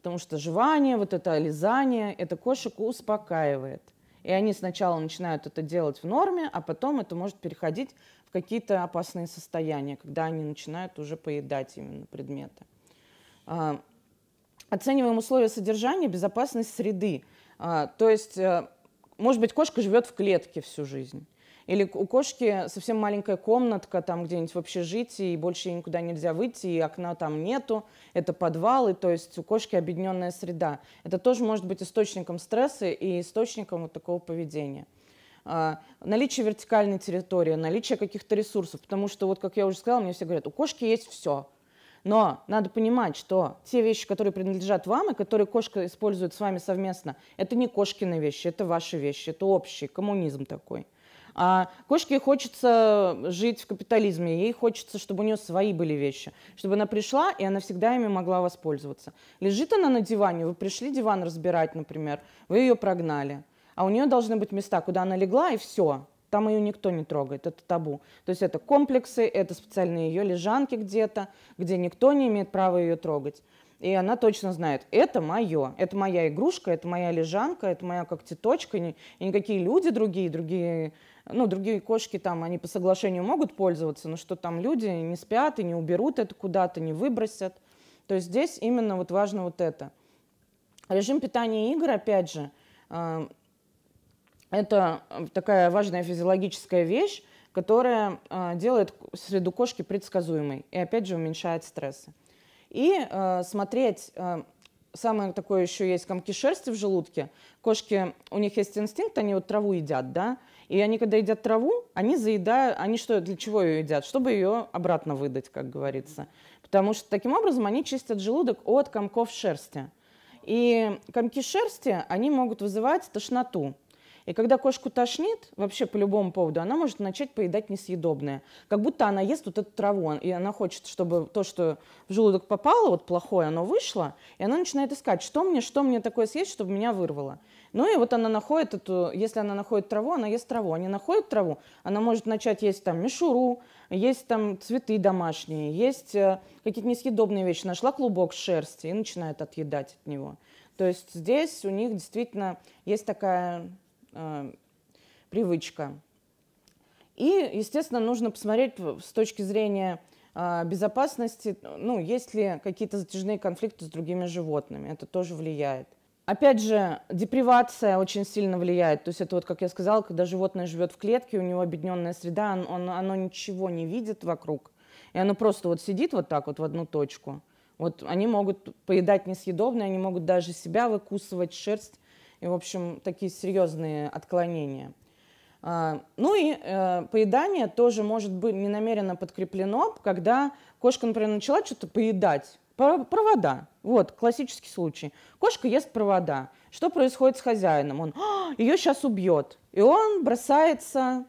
Потому что жевание, вот это лизание, это кошек успокаивает. И они сначала начинают это делать в норме, а потом это может переходить в какие-то опасные состояния, когда они начинают уже поедать именно предметы. А, оцениваем условия содержания, безопасность среды. А, то есть, э, может быть, кошка живет в клетке всю жизнь. Или у кошки совсем маленькая комнатка там где-нибудь в общежитии, и больше ей никуда нельзя выйти, и окна там нету, это подвал, и то есть у кошки объединенная среда. Это тоже может быть источником стресса и источником вот такого поведения а, наличие вертикальной территории, наличие каких-то ресурсов, потому что, вот как я уже сказала, мне все говорят, у кошки есть все. Но надо понимать, что те вещи, которые принадлежат вам и которые кошка использует с вами совместно, это не кошкины вещи, это ваши вещи, это общий коммунизм такой. А кошке хочется жить в капитализме, ей хочется, чтобы у нее свои были вещи, чтобы она пришла, и она всегда ими могла воспользоваться. Лежит она на диване, вы пришли диван разбирать, например, вы ее прогнали, а у нее должны быть места, куда она легла, и все, там ее никто не трогает, это табу. То есть это комплексы, это специальные ее лежанки где-то, где никто не имеет права ее трогать. И она точно знает, это мое, это моя игрушка, это моя лежанка, это моя когтеточка, и никакие люди другие, другие ну, другие кошки там, они по соглашению могут пользоваться, но что там люди не спят и не уберут это куда-то, не выбросят. То есть здесь именно вот важно вот это. Режим питания игр, опять же, эм, это такая важная физиологическая вещь, которая э, делает среду кошки предсказуемой и, опять же, уменьшает стрессы. И э, смотреть э, самое такое еще есть комки шерсти в желудке. Кошки, у них есть инстинкт, они вот траву едят, да, и они, когда едят траву, они заедают, они что, для чего ее едят? Чтобы ее обратно выдать, как говорится. Потому что таким образом они чистят желудок от комков шерсти. И комки шерсти, они могут вызывать тошноту. И когда кошку тошнит, вообще по любому поводу, она может начать поедать несъедобное. Как будто она ест вот эту траву, и она хочет, чтобы то, что в желудок попало, вот плохое, оно вышло, и она начинает искать, что мне, что мне такое съесть, чтобы меня вырвало. Ну и вот она находит эту, если она находит траву, она ест траву. А не находит траву, она может начать есть там мишуру, есть там цветы домашние, есть э, какие-то несъедобные вещи. Нашла клубок шерсти и начинает отъедать от него. То есть здесь у них действительно есть такая э, привычка. И, естественно, нужно посмотреть с точки зрения э, безопасности, ну, есть ли какие-то затяжные конфликты с другими животными, это тоже влияет. Опять же, депривация очень сильно влияет. То есть это вот, как я сказала, когда животное живет в клетке, у него обедненная среда, он, он, оно ничего не видит вокруг. И оно просто вот сидит вот так вот в одну точку. Вот они могут поедать несъедобное, они могут даже себя выкусывать, шерсть. И, в общем, такие серьезные отклонения. А, ну и э, поедание тоже может быть ненамеренно подкреплено, когда кошка, например, начала что-то поедать, Провода. Вот, классический случай. Кошка ест провода. Что происходит с хозяином? Он «А, ее сейчас убьет. И он бросается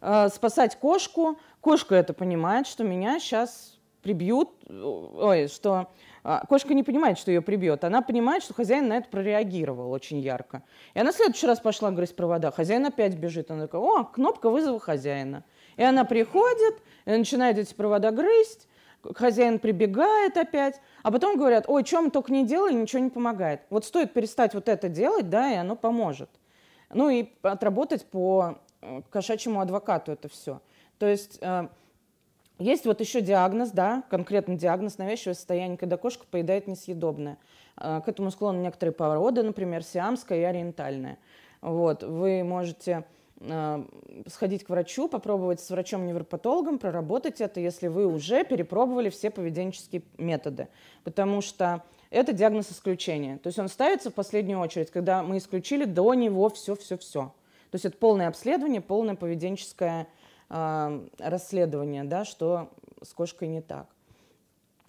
э, спасать кошку. Кошка это понимает, что меня сейчас прибьют. Э, ой, что э, кошка не понимает, что ее прибьет. Она понимает, что хозяин на это прореагировал очень ярко. И она в следующий раз пошла грызть провода. Хозяин опять бежит. Она такая, о, кнопка вызова хозяина. И она приходит, и э, начинает эти провода грызть хозяин прибегает опять, а потом говорят, ой, чем только не делали, ничего не помогает. Вот стоит перестать вот это делать, да, и оно поможет. Ну и отработать по э, кошачьему адвокату это все. То есть э, есть вот еще диагноз, да, конкретный диагноз навязчивое состояние, когда кошка поедает несъедобное. Э, к этому склонны некоторые породы, например, сиамская и ориентальная. Вот, вы можете а, сходить к врачу, попробовать с врачом-невропатологом проработать это, если вы уже перепробовали все поведенческие методы. Потому что это диагноз исключения. То есть он ставится в последнюю очередь, когда мы исключили до него все-все-все. То есть это полное обследование, полное поведенческое э, расследование, да, что с кошкой не так.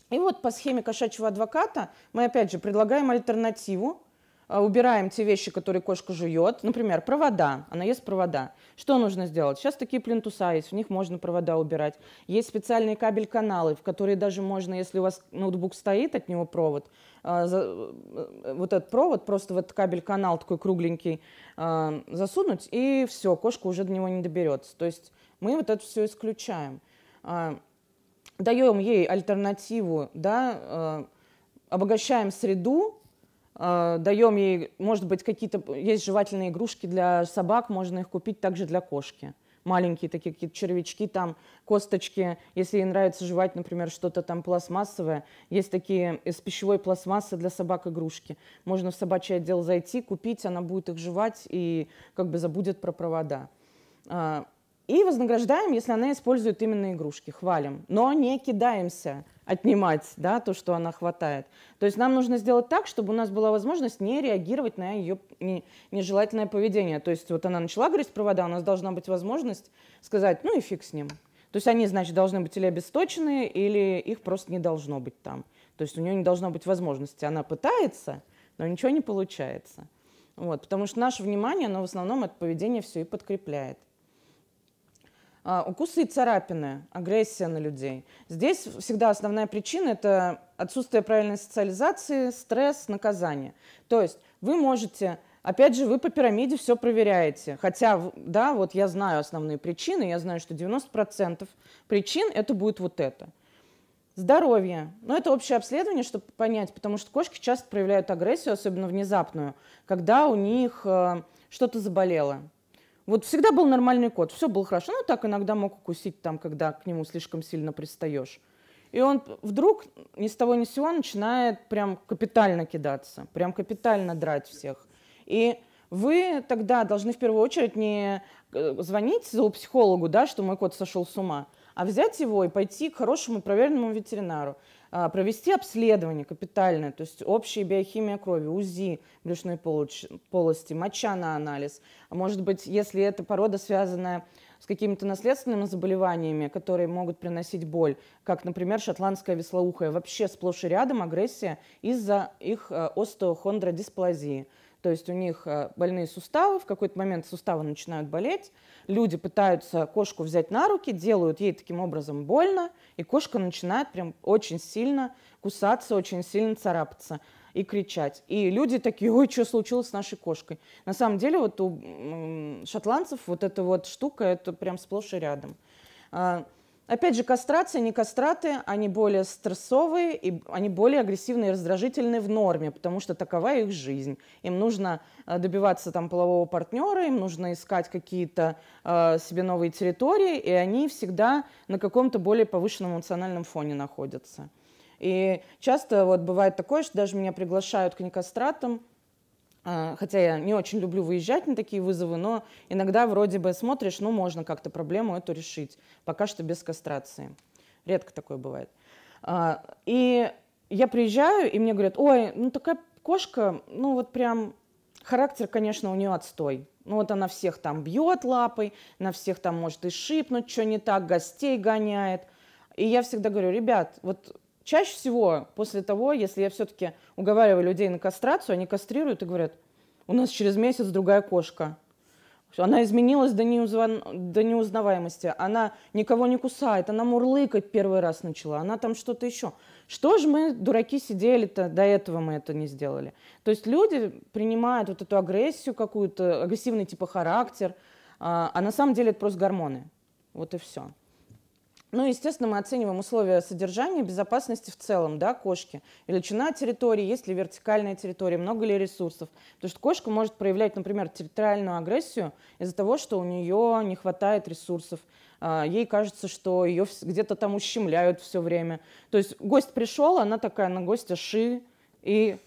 И вот по схеме кошачьего адвоката мы опять же предлагаем альтернативу, а, убираем те вещи, которые кошка жует. Например, провода. Она ест провода. Что нужно сделать? Сейчас такие плинтуса есть, в них можно провода убирать. Есть специальные кабель-каналы, в которые даже можно, если у вас ноутбук стоит, от него провод, а, э, вот этот провод, просто в этот кабель-канал такой кругленький а, засунуть, и все, кошка уже до него не доберется. То есть мы вот это все исключаем. Даем ей альтернативу, да, обогащаем среду, а, даем ей, может быть, какие-то, есть жевательные игрушки для собак, можно их купить также для кошки. Маленькие такие какие-то червячки, там косточки, если ей нравится жевать, например, что-то там пластмассовое, есть такие из пищевой пластмассы для собак игрушки. Можно в собачий отдел зайти, купить, она будет их жевать и как бы забудет про провода. А, и вознаграждаем, если она использует именно игрушки, хвалим, но не кидаемся отнимать да, то, что она хватает. То есть нам нужно сделать так, чтобы у нас была возможность не реагировать на ее нежелательное поведение. То есть вот она начала грызть провода, у нас должна быть возможность сказать, ну и фиг с ним. То есть они, значит, должны быть или обесточены, или их просто не должно быть там. То есть у нее не должно быть возможности. Она пытается, но ничего не получается. Вот, потому что наше внимание, оно в основном это поведение все и подкрепляет. А, укусы и царапины, агрессия на людей. Здесь всегда основная причина – это отсутствие правильной социализации, стресс, наказание. То есть вы можете Опять же, вы по пирамиде все проверяете. Хотя, да, вот я знаю основные причины, я знаю, что 90% причин это будет вот это. Здоровье. Но ну, это общее обследование, чтобы понять, потому что кошки часто проявляют агрессию, особенно внезапную, когда у них э, что-то заболело. Вот всегда был нормальный кот, все было хорошо. Ну, так иногда мог укусить там, когда к нему слишком сильно пристаешь. И он вдруг ни с того ни с сего начинает прям капитально кидаться, прям капитально драть всех. И вы тогда должны в первую очередь не э, звонить зоопсихологу, да, что мой кот сошел с ума, а взять его и пойти к хорошему проверенному ветеринару. А, провести обследование капитальное, то есть общая биохимия крови, УЗИ брюшной полости, моча на анализ. А может быть, если эта порода связана с какими-то наследственными заболеваниями, которые могут приносить боль, как, например, шотландская веслоухая, вообще сплошь и рядом агрессия из-за их э, остеохондродисплазии – то есть у них э, больные суставы, в какой-то момент суставы начинают болеть, люди пытаются кошку взять на руки, делают ей таким образом больно, и кошка начинает прям очень сильно кусаться, очень сильно царапаться и кричать. И люди такие, ой, что случилось с нашей кошкой? На самом деле вот у шотландцев вот эта вот штука, это прям сплошь и рядом. А, Опять же, кастрация, не кастраты, они более стрессовые, и они более агрессивные и раздражительные в норме, потому что такова их жизнь. Им нужно э, добиваться там полового партнера, им нужно искать какие-то э, себе новые территории, и они всегда на каком-то более повышенном эмоциональном фоне находятся. И часто вот бывает такое, что даже меня приглашают к некастратам, а, хотя я не очень люблю выезжать на такие вызовы, но иногда вроде бы смотришь, ну можно как-то проблему эту решить. Пока что без кастрации. Редко такое бывает. А, и я приезжаю, и мне говорят, ой, ну такая кошка, ну вот прям характер, конечно, у нее отстой. Ну вот она всех там бьет лапой, на всех там может и шипнуть, что не так, гостей гоняет. И я всегда говорю, ребят, вот Чаще всего после того, если я все-таки уговариваю людей на кастрацию, они кастрируют и говорят, у нас через месяц другая кошка. Она изменилась до, неузва... до неузнаваемости. Она никого не кусает, она мурлыкать первый раз начала, она там что-то еще. Что же мы, дураки, сидели-то, до этого мы это не сделали. То есть люди принимают вот эту агрессию какую-то, агрессивный типа характер, а, а на самом деле это просто гормоны. Вот и все. Ну, естественно, мы оцениваем условия содержания, безопасности в целом, да, кошки. Величина территории, есть ли вертикальная территория, много ли ресурсов. Потому что кошка может проявлять, например, территориальную агрессию из-за того, что у нее не хватает ресурсов. А, ей кажется, что ее где-то там ущемляют все время. То есть гость пришел, она такая на гостя ши и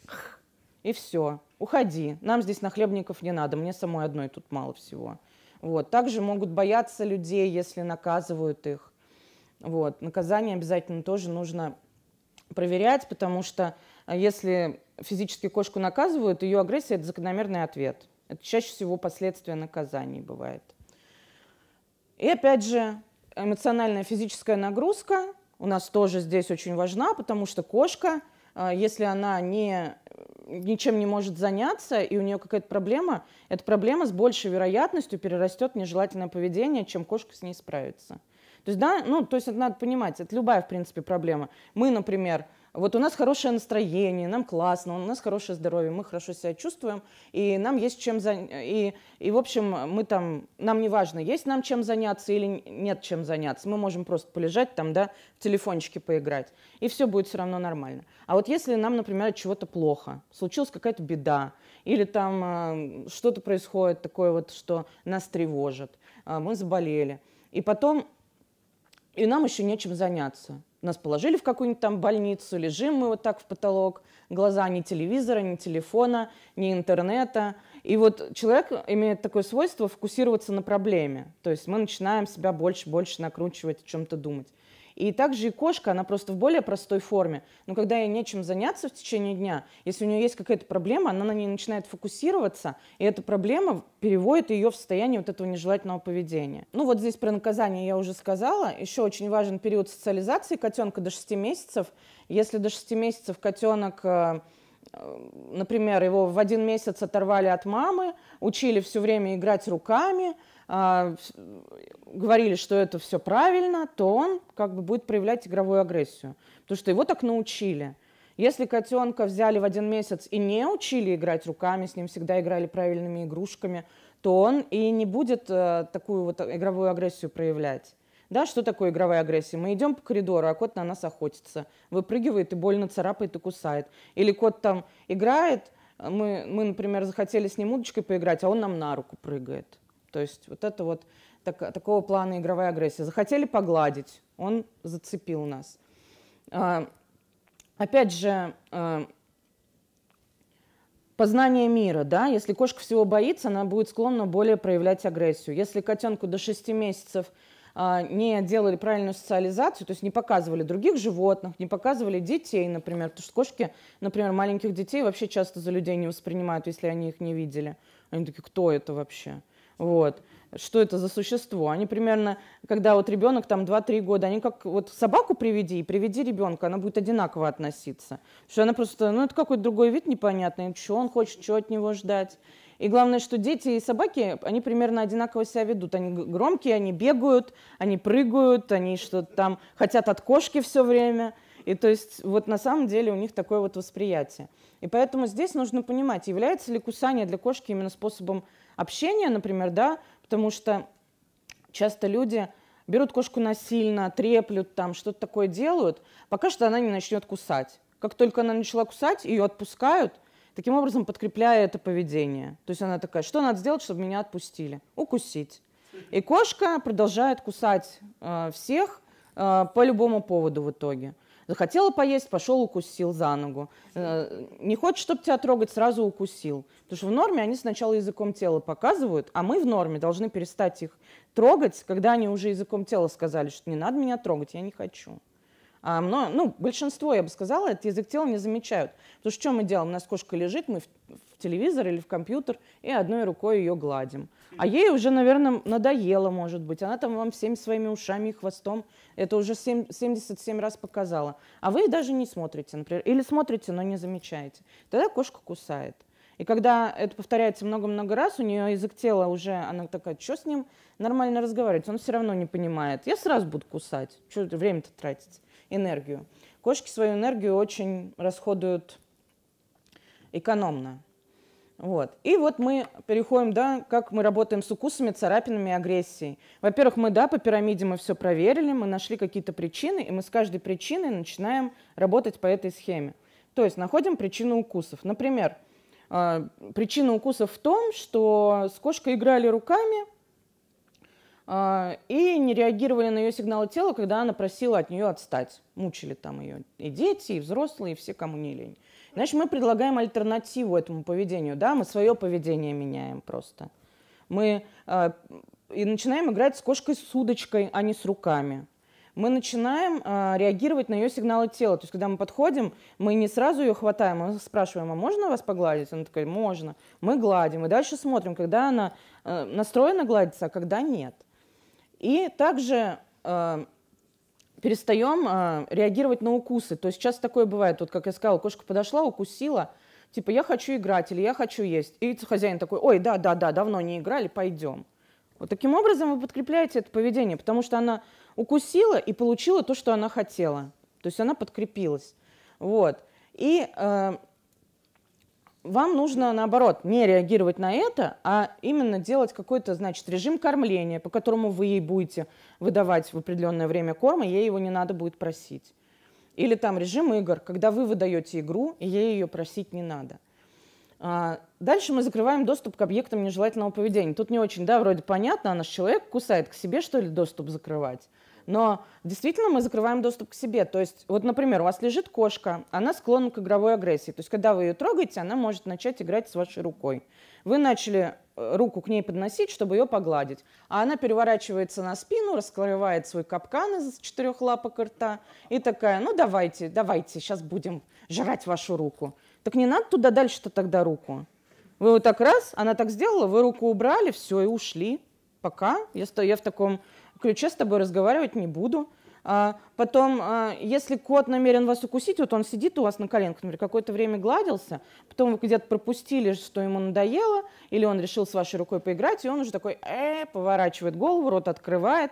и все. Уходи. Нам здесь нахлебников не надо. Мне самой одной тут мало всего. Вот. Также могут бояться людей, если наказывают их вот. Наказание обязательно тоже нужно проверять, потому что э, если физически кошку наказывают, ее агрессия – это закономерный ответ. Это чаще всего последствия наказаний бывает. И опять же, эмоциональная физическая нагрузка у нас тоже здесь очень важна, потому что кошка, э, если она не, ничем не может заняться, и у нее какая-то проблема, эта проблема с большей вероятностью перерастет в нежелательное поведение, чем кошка с ней справится. То есть, да, ну, то есть это надо понимать, это любая, в принципе, проблема. Мы, например, вот у нас хорошее настроение, нам классно, у нас хорошее здоровье, мы хорошо себя чувствуем, и нам есть чем заняться. И, и, в общем, мы там, нам не важно, есть нам чем заняться или нет чем заняться. Мы можем просто полежать там, да, в телефончике поиграть, и все будет все равно нормально. А вот если нам, например, от чего-то плохо, случилась какая-то беда, или там э, что-то происходит такое вот, что нас тревожит, э, мы заболели, и потом и нам еще нечем заняться. Нас положили в какую-нибудь там больницу, лежим мы вот так в потолок, глаза ни телевизора, ни телефона, ни интернета. И вот человек имеет такое свойство фокусироваться на проблеме. То есть мы начинаем себя больше-больше накручивать, о чем-то думать. И также и кошка, она просто в более простой форме. Но когда ей нечем заняться в течение дня, если у нее есть какая-то проблема, она на ней начинает фокусироваться, и эта проблема переводит ее в состояние вот этого нежелательного поведения. Ну вот здесь про наказание я уже сказала. Еще очень важен период социализации котенка до 6 месяцев. Если до 6 месяцев котенок э, Э, например, его в один месяц оторвали от мамы, учили все время играть руками, а, говорили, что это все правильно, то он как бы будет проявлять игровую агрессию, потому что его так научили. Если котенка взяли в один месяц и не учили играть руками, с ним всегда играли правильными игрушками, то он и не будет э, такую вот игровую агрессию проявлять. Да, что такое игровая агрессия? Мы идем по коридору, а кот на нас охотится, выпрыгивает и больно царапает и кусает. Или кот там играет, э, мы, мы например, захотели с ним удочкой поиграть, а он нам на руку прыгает. То есть вот это вот так, такого плана игровая агрессия. Захотели погладить, он зацепил нас. А, опять же, а, познание мира, да, если кошка всего боится, она будет склонна более проявлять агрессию. Если котенку до 6 месяцев – а, не делали правильную социализацию, то есть не показывали других животных, не показывали детей, например, потому что кошки, например, маленьких детей вообще часто за людей не воспринимают, если они их не видели. Они такие, кто это вообще? Вот. Что это за существо? Они примерно, когда вот ребенок там 2-3 года, они как вот собаку приведи и приведи ребенка, она будет одинаково относиться. что она просто, ну это какой-то другой вид непонятный, что он хочет, что от него ждать. И главное, что дети и собаки, они примерно одинаково себя ведут. Они громкие, они бегают, они прыгают, они что-то там хотят от кошки все время. И то есть вот на самом деле у них такое вот восприятие. И поэтому здесь нужно понимать, является ли кусание для кошки именно способом общения, например, да, потому что часто люди берут кошку насильно, треплют там, что-то такое делают, пока что она не начнет кусать. Как только она начала кусать, ее отпускают, таким образом подкрепляя это поведение. То есть она такая, что надо сделать, чтобы меня отпустили? Укусить. И кошка продолжает кусать э, всех э, по любому поводу в итоге. Захотела поесть, пошел укусил за ногу. Э, не хочет, чтобы тебя трогать, сразу укусил. Потому что в норме они сначала языком тела показывают, а мы в норме должны перестать их трогать, когда они уже языком тела сказали, что не надо меня трогать, я не хочу. А, но, ну, большинство, я бы сказала, этот язык тела не замечают. Потому что что мы делаем? У нас кошка лежит, мы в, в телевизор или в компьютер и одной рукой ее гладим. А ей уже, наверное, надоело, может быть. Она там вам всеми своими ушами и хвостом это уже 7, 77 раз показала. А вы даже не смотрите, например. Или смотрите, но не замечаете. Тогда кошка кусает. И когда это повторяется много-много раз, у нее язык тела уже, она такая, что с ним нормально разговаривать? Он все равно не понимает. Я сразу буду кусать. Что время-то тратить? энергию. Кошки свою энергию очень расходуют экономно. Вот. И вот мы переходим, да, как мы работаем с укусами, царапинами, агрессией. Во-первых, мы, да, по пирамиде мы все проверили, мы нашли какие-то причины, и мы с каждой причиной начинаем работать по этой схеме. То есть находим причину укусов. Например, э, причина укусов в том, что с кошкой играли руками, а, и не реагировали на ее сигналы тела, когда она просила от нее отстать. Мучили там ее и дети, и взрослые, и все, кому не лень. Значит, мы предлагаем альтернативу этому поведению, да, мы свое поведение меняем просто. Мы э, и начинаем играть с кошкой с удочкой, а не с руками. Мы начинаем э, реагировать на ее сигналы тела. То есть, когда мы подходим, мы не сразу ее хватаем, мы спрашиваем, а можно вас погладить? Она такая, можно. Мы гладим, и дальше смотрим, когда она э, настроена гладиться, а когда нет. И также э, перестаем э, реагировать на укусы. То есть сейчас такое бывает. Вот, как я сказала, кошка подошла, укусила, типа, я хочу играть или я хочу есть. И хозяин такой, ой, да-да-да, давно не играли, пойдем. Вот таким образом вы подкрепляете это поведение, потому что она укусила и получила то, что она хотела. То есть она подкрепилась. Вот. И э, вам нужно, наоборот, не реагировать на это, а именно делать какой-то, значит, режим кормления, по которому вы ей будете выдавать в определенное время корм, и ей его не надо будет просить. Или там режим игр, когда вы выдаете игру, и ей ее просить не надо. А, дальше мы закрываем доступ к объектам нежелательного поведения. Тут не очень, да, вроде понятно, она же человек, кусает к себе, что ли, доступ закрывать но действительно мы закрываем доступ к себе. То есть, вот, например, у вас лежит кошка, она склонна к игровой агрессии. То есть, когда вы ее трогаете, она может начать играть с вашей рукой. Вы начали э, руку к ней подносить, чтобы ее погладить. А она переворачивается на спину, раскрывает свой капкан из четырех лапок рта и такая, ну давайте, давайте, сейчас будем жрать вашу руку. Так не надо туда дальше-то тогда руку. Вы вот так раз, она так сделала, вы руку убрали, все, и ушли. Пока. Я, стою, я в таком ключе с тобой разговаривать не буду. А, потом, а, если кот намерен вас укусить, вот он сидит у вас на коленках, например, какое-то время гладился, потом вы где-то пропустили, что ему надоело, или он решил с вашей рукой поиграть, и он уже такой э, поворачивает голову, рот открывает.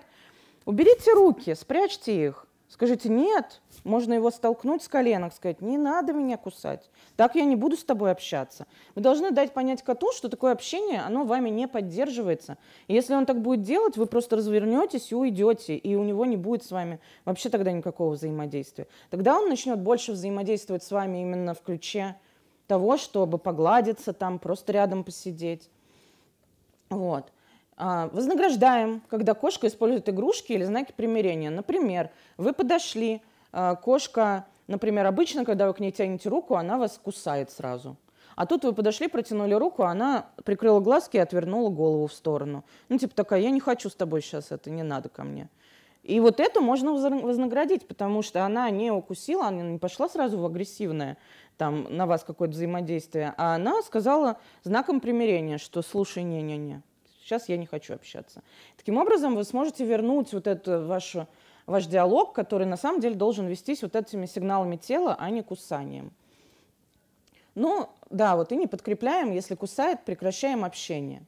Уберите руки, спрячьте их. Скажите, нет, можно его столкнуть с коленок, сказать, не надо меня кусать, так я не буду с тобой общаться. Вы должны дать понять коту, что такое общение, оно вами не поддерживается. И если он так будет делать, вы просто развернетесь и уйдете, и у него не будет с вами вообще тогда никакого взаимодействия. Тогда он начнет больше взаимодействовать с вами именно в ключе того, чтобы погладиться там, просто рядом посидеть. Вот. А, вознаграждаем, когда кошка использует игрушки или знаки примирения. Например, вы подошли, а, кошка, например, обычно, когда вы к ней тянете руку, она вас кусает сразу. А тут вы подошли, протянули руку, она прикрыла глазки и отвернула голову в сторону. Ну, типа такая, я не хочу с тобой сейчас, это не надо ко мне. И вот это можно вознаградить, потому что она не укусила, она не пошла сразу в агрессивное там, на вас какое-то взаимодействие, а она сказала знаком примирения, что слушай, не-не-не, сейчас я не хочу общаться. Таким образом, вы сможете вернуть вот эту э, вашу э, ваш диалог, который на самом деле должен вестись вот этими сигналами тела, а не кусанием. Ну, да, вот и не подкрепляем, если кусает, прекращаем общение.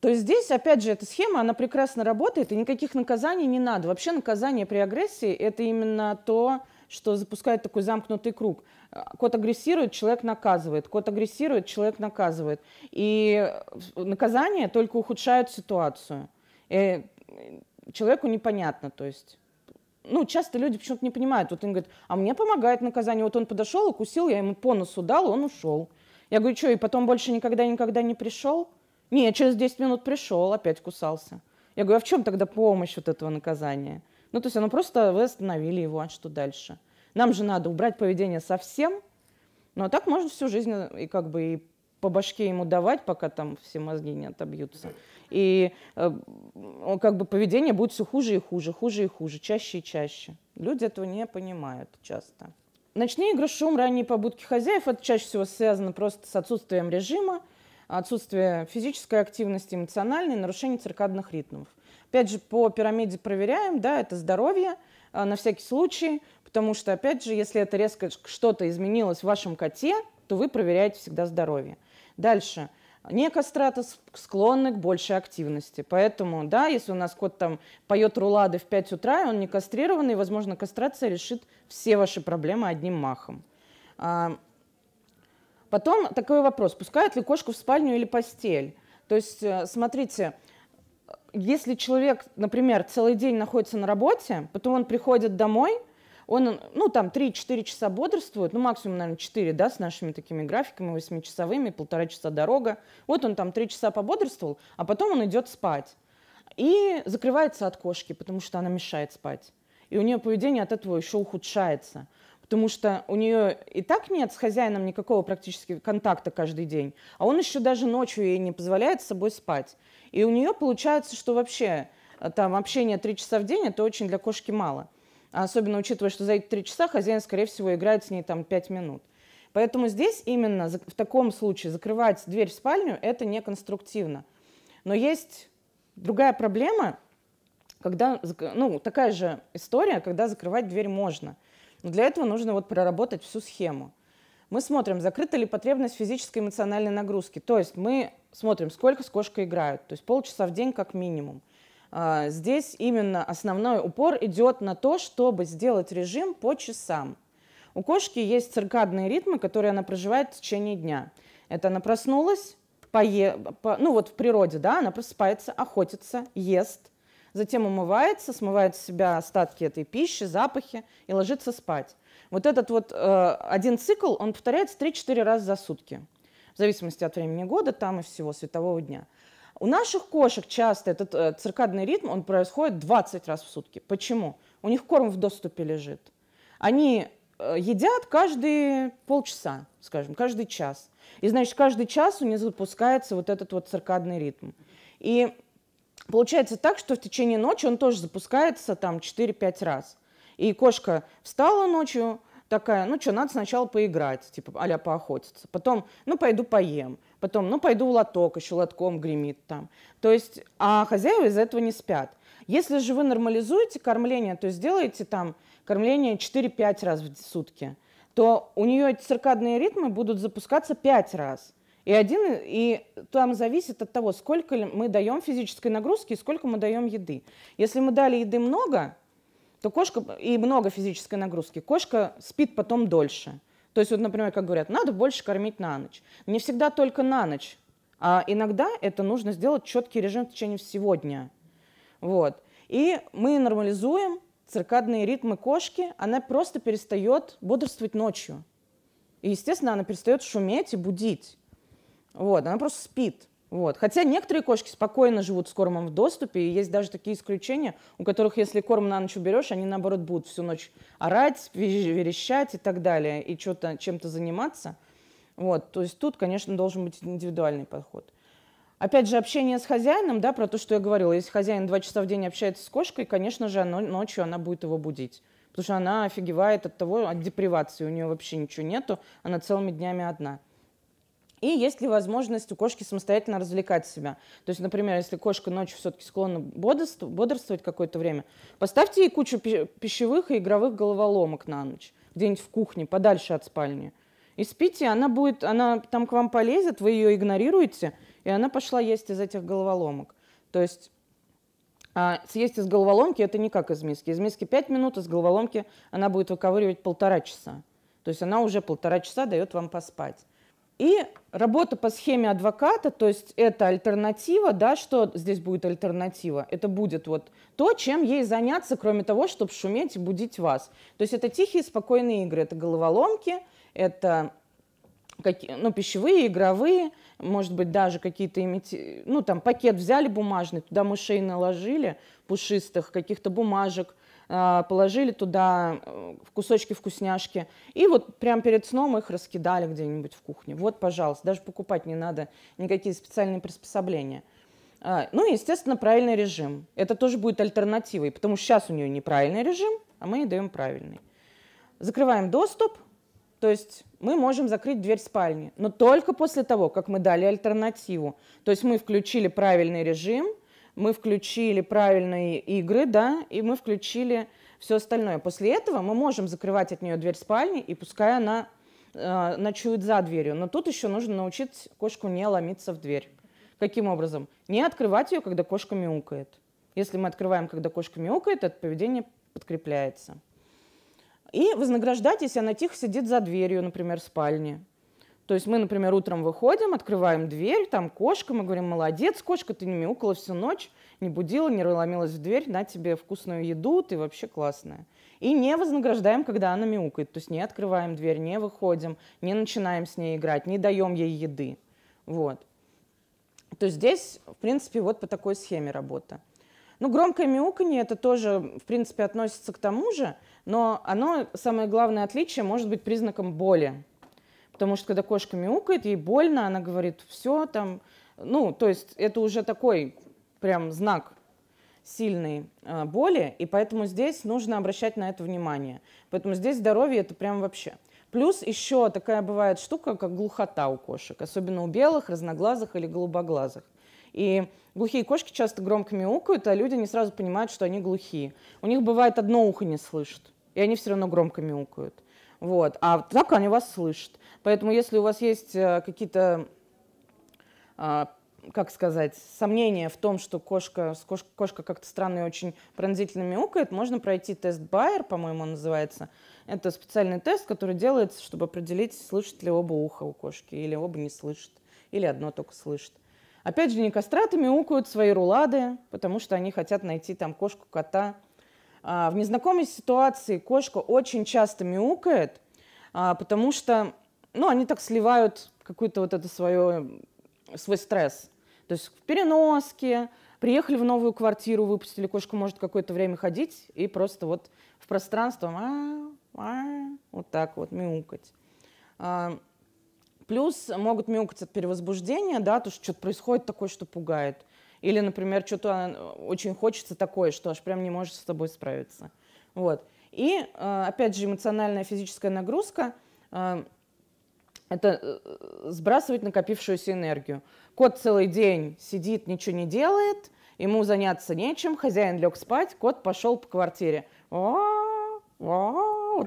То есть здесь, опять же, эта схема, она прекрасно работает, и никаких наказаний не надо. Вообще наказание при агрессии – это именно то, что запускает такой замкнутый круг. Э, Кот агрессирует, человек наказывает. Кот агрессирует, человек наказывает. И э, наказание только ухудшает ситуацию. И э, человеку непонятно, то есть ну, часто люди почему-то не понимают. Вот он говорит, а мне помогает наказание. Вот он подошел, укусил, я ему по носу дал, он ушел. Я говорю, что, и потом больше никогда-никогда не пришел? Нет, через 10 минут пришел, опять кусался. Я говорю, а в чем тогда помощь вот этого наказания? Ну, то есть оно просто, вы остановили его, а что дальше? Нам же надо убрать поведение совсем, но ну, а так можно всю жизнь э, и как бы и по башке ему давать, пока там все мозги не отобьются. И э, как бы поведение будет все хуже и хуже, хуже и хуже, чаще и чаще. Люди этого не понимают часто. Ночные игры, шум, ранние побудки хозяев – это чаще всего связано просто с отсутствием режима, отсутствие физической активности, эмоциональной, нарушение циркадных ритмов. Опять же, по пирамиде проверяем, да, это здоровье а, на всякий случай, потому что, опять же, если это резко что-то изменилось в вашем коте, то вы проверяете всегда здоровье. Дальше. Не кастраты склонны к большей активности. Поэтому, да, если у нас кот там поет рулады в 5 утра, и он не кастрированный, возможно, кастрация решит все ваши проблемы одним махом. А, потом такой вопрос, пускают ли кошку в спальню или постель? То есть, э, смотрите, если человек, например, целый день находится на работе, потом он приходит домой, он, ну, там 3-4 часа бодрствует, ну, максимум, наверное, 4, да, с нашими такими графиками 8-часовыми, полтора часа дорога. Вот он там 3 часа пободрствовал, а потом он идет спать. И закрывается от кошки, потому что она мешает спать. И у нее поведение от этого еще ухудшается потому что у нее и так нет с хозяином никакого практически контакта каждый день, а он еще даже ночью ей не позволяет с собой спать. И у нее получается, что вообще э, там общение три часа в день – это очень для кошки мало. Особенно учитывая, что за эти три часа хозяин, скорее всего, играет с ней там пять минут. Поэтому здесь именно в таком случае закрывать дверь в спальню – это неконструктивно. Но есть другая проблема, когда, ну, такая же история, когда закрывать дверь можно. Но для этого нужно вот проработать всю схему мы смотрим, закрыта ли потребность физической и эмоциональной нагрузки. То есть мы смотрим, сколько с кошкой играют, то есть полчаса в день как минимум. А, здесь именно основной упор идет на то, чтобы сделать режим по часам. У кошки есть циркадные ритмы, которые она проживает в течение дня. Это она проснулась, пое... по... ну вот в природе, да, она просыпается, охотится, ест, затем умывается, смывает с себя остатки этой пищи, запахи и ложится спать. Вот этот вот э, один цикл, он повторяется 3-4 раза за сутки, в зависимости от времени года, там и всего, светового дня. У наших кошек часто этот э, циркадный ритм, он происходит 20 раз в сутки. Почему? У них корм в доступе лежит. Они э, едят каждые полчаса, скажем, каждый час. И, значит, каждый час у них запускается вот этот вот циркадный ритм. И получается так, что в течение ночи он тоже запускается там 4-5 раз. И кошка встала ночью, такая, ну что, надо сначала поиграть, типа, аля поохотиться. Потом, ну, пойду поем. Потом, ну, пойду в лоток, еще лотком гремит там. То есть, а хозяева из-за этого не спят. Если же вы нормализуете кормление, то сделаете там кормление 4-5 раз в сутки, то у нее эти циркадные ритмы будут запускаться 5 раз. И, один, и там зависит от того, сколько мы даем физической нагрузки и сколько мы даем еды. Если мы дали еды много, то кошка и много физической нагрузки. Кошка спит потом дольше. То есть, вот, например, как говорят, надо больше кормить на ночь. Не всегда только на ночь, а иногда это нужно сделать четкий режим в течение всего дня. Вот. И мы нормализуем циркадные ритмы кошки, она просто перестает бодрствовать ночью. И, естественно, она перестает шуметь и будить. Вот, она просто спит. Вот. Хотя некоторые кошки спокойно живут с кормом в доступе, и есть даже такие исключения, у которых, если корм на ночь уберешь, они, наоборот, будут всю ночь орать, верещать и так далее, и что-то, чем-то заниматься. Вот. То есть тут, конечно, должен быть индивидуальный подход. Опять же, общение с хозяином, да, про то, что я говорила. Если хозяин два часа в день общается с кошкой, конечно же, она, ночью она будет его будить. Потому что она офигевает от того, от депривации, у нее вообще ничего нету, она целыми днями одна – и есть ли возможность у кошки самостоятельно развлекать себя? То есть, например, если кошка ночью все-таки склонна бодрствовать, бодрствовать какое-то время, поставьте ей кучу пищевых и игровых головоломок на ночь, где-нибудь в кухне, подальше от спальни. И спите, она будет, она там к вам полезет, вы ее игнорируете, и она пошла есть из этих головоломок. То есть а съесть из головоломки это не как из миски. Из миски 5 минут, из головоломки она будет выковыривать полтора часа. То есть она уже полтора часа дает вам поспать. И работа по схеме адвоката, то есть это альтернатива, да, что здесь будет альтернатива? Это будет вот то, чем ей заняться, кроме того, чтобы шуметь и будить вас. То есть это тихие, спокойные игры, это головоломки, это какие, ну, пищевые, игровые, может быть, даже какие-то, имити... ну, там, пакет взяли бумажный, туда мышей наложили, пушистых, каких-то бумажек, а, положили туда э, в кусочки вкусняшки, и вот прямо перед сном их раскидали где-нибудь в кухне. Вот, пожалуйста, даже покупать не надо никакие специальные приспособления. А, ну и, естественно, правильный режим. Это тоже будет альтернативой, потому что сейчас у нее неправильный режим, а мы ей даем правильный. Закрываем доступ – то есть мы можем закрыть дверь спальни, но только после того, как мы дали альтернативу. То есть мы включили правильный режим, мы включили правильные игры, да, и мы включили все остальное. После этого мы можем закрывать от нее дверь спальни, и пускай она э, ночует за дверью. Но тут еще нужно научить кошку не ломиться в дверь. Каким образом? Не открывать ее, когда кошка мяукает. Если мы открываем, когда кошка мяукает, это поведение подкрепляется и вознаграждать, если она тихо сидит за дверью, например, спальни. То есть мы, например, утром выходим, открываем дверь, там кошка, мы говорим, молодец, кошка, ты не мяукала всю ночь, не будила, не ломилась в дверь, на тебе вкусную еду, ты вообще классная. И не вознаграждаем, когда она мяукает, то есть не открываем дверь, не выходим, не начинаем с ней играть, не даем ей еды. Вот. То есть здесь, в принципе, вот по такой схеме работа. Ну, громкое мяуканье это тоже, в принципе, относится к тому же, но оно, самое главное отличие, может быть признаком боли. Потому что когда кошка мяукает, ей больно, она говорит, все там, ну, то есть это уже такой прям знак сильной э, боли, и поэтому здесь нужно обращать на это внимание. Поэтому здесь здоровье это прям вообще. Плюс еще такая бывает штука, как глухота у кошек, особенно у белых, разноглазых или голубоглазых. И глухие кошки часто громко мяукают, а люди не сразу понимают, что они глухие. У них бывает одно ухо не слышит, и они все равно громко мяукают. Вот. А так они вас слышат. Поэтому если у вас есть э, какие-то а, как сказать, сомнения в том, что кошка, кошка, кошка как-то странно и очень пронзительно мяукает, можно пройти тест Байер, по-моему, он называется. Это специальный тест, который делается, чтобы определить, слышит ли оба уха у кошки, или оба не слышит, или одно только слышит. Опять же, некостраты мяукают свои рулады, потому что они хотят найти там кошку, кота. А, в незнакомой ситуации кошка очень часто мяукает, а, потому что ну, они так сливают какой-то вот это свое, свой стресс. То есть в переноске, приехали в новую квартиру, выпустили, кошку, может какое-то время ходить и просто вот в пространство а -а -а, вот так вот мяукать. А, Плюс могут мяукать от перевозбуждения, да, то, что что-то происходит такое, что пугает. Или, например, что-то э, очень хочется такое, что аж прям не можешь с тобой справиться. Вот. И, э, опять же, эмоциональная физическая нагрузка э, – это сбрасывать накопившуюся энергию. Кот целый день сидит, ничего не делает, ему заняться нечем, хозяин лег спать, кот пошел по квартире. Вот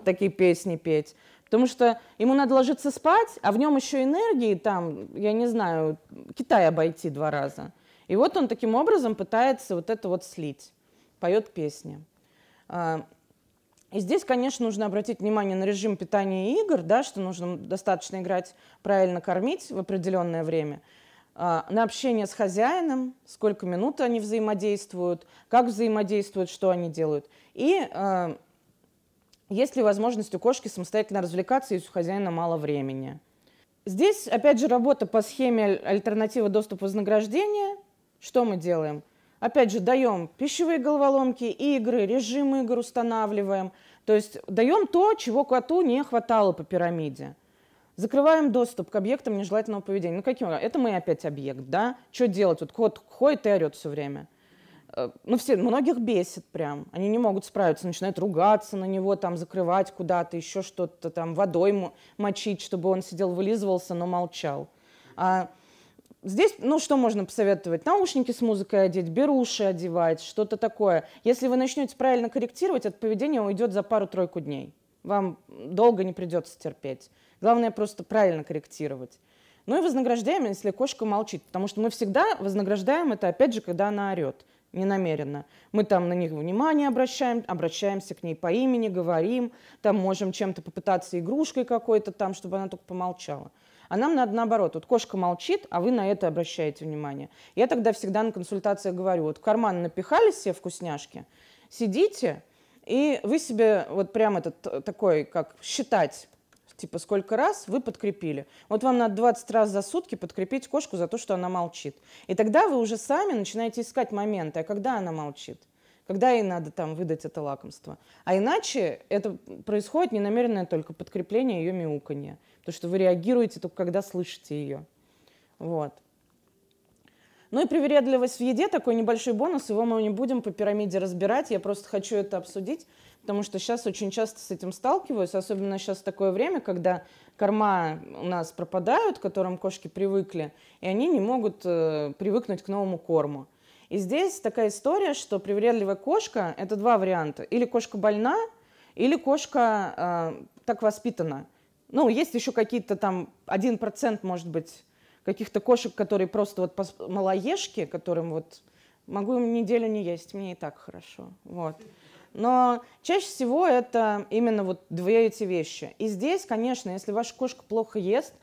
такие песни петь. Потому что ему надо ложиться спать, а в нем еще энергии, там, я не знаю, Китай обойти два раза. И вот он таким образом пытается вот это вот слить, поет песни. А, и здесь, конечно, нужно обратить внимание на режим питания игр, да, что нужно достаточно играть, правильно кормить в определенное время, а, на общение с хозяином, сколько минут они взаимодействуют, как взаимодействуют, что они делают. И а, есть ли возможность у кошки самостоятельно развлекаться, если у хозяина мало времени? Здесь, опять же, работа по схеме альтернатива доступ вознаграждения. Что мы делаем? Опять же, даем пищевые головоломки, игры, режимы игр устанавливаем. То есть даем то, чего коту не хватало по пирамиде. Закрываем доступ к объектам нежелательного поведения. Ну, каким? Это мы опять объект, да? Что делать? Вот кот ходит и орет все время. Э, ну, все, многих бесит прям. Они не могут справиться, начинают ругаться на него, там, закрывать куда-то, еще что-то, там, водой мочить, чтобы он сидел, вылизывался, но молчал. А здесь, ну, что можно посоветовать? Наушники с музыкой одеть, беруши одевать, что-то такое. Если вы начнете правильно корректировать, это поведение уйдет за пару-тройку дней. Вам долго не придется терпеть. Главное просто правильно корректировать. Ну и вознаграждаем, если кошка молчит, потому что мы всегда вознаграждаем это, опять же, когда она орет не намеренно. Мы там на них внимание обращаем, обращаемся к ней по имени, говорим, там можем чем-то попытаться игрушкой какой-то там, чтобы она только помолчала. А нам надо наоборот. Вот кошка молчит, а вы на это обращаете внимание. Я тогда всегда на консультациях говорю, вот в карман напихали все вкусняшки, сидите, и вы себе вот прям этот э, такой, как считать, типа, сколько раз вы подкрепили. Вот вам надо 20 раз за сутки подкрепить кошку за то, что она молчит. И тогда вы уже сами начинаете искать моменты, а когда она молчит когда ей надо там выдать это лакомство. А иначе это происходит ненамеренное только подкрепление ее мяуканья. То, что вы реагируете только когда слышите ее. Вот. Ну и привередливость в еде, такой небольшой бонус, его мы не будем по пирамиде разбирать, я просто хочу это обсудить потому что сейчас очень часто с этим сталкиваюсь, особенно сейчас такое время, когда корма у нас пропадают, к которым кошки привыкли, и они не могут э, привыкнуть к новому корму. И здесь такая история, что привередливая кошка – это два варианта. Или кошка больна, или кошка э, так воспитана. Ну, есть еще какие-то там 1%, может быть, каких-то кошек, которые просто вот малоежки, которым вот могу неделю не есть, мне и так хорошо. Вот. Но чаще всего это именно вот две эти вещи. И здесь, конечно, если ваша кошка плохо ест,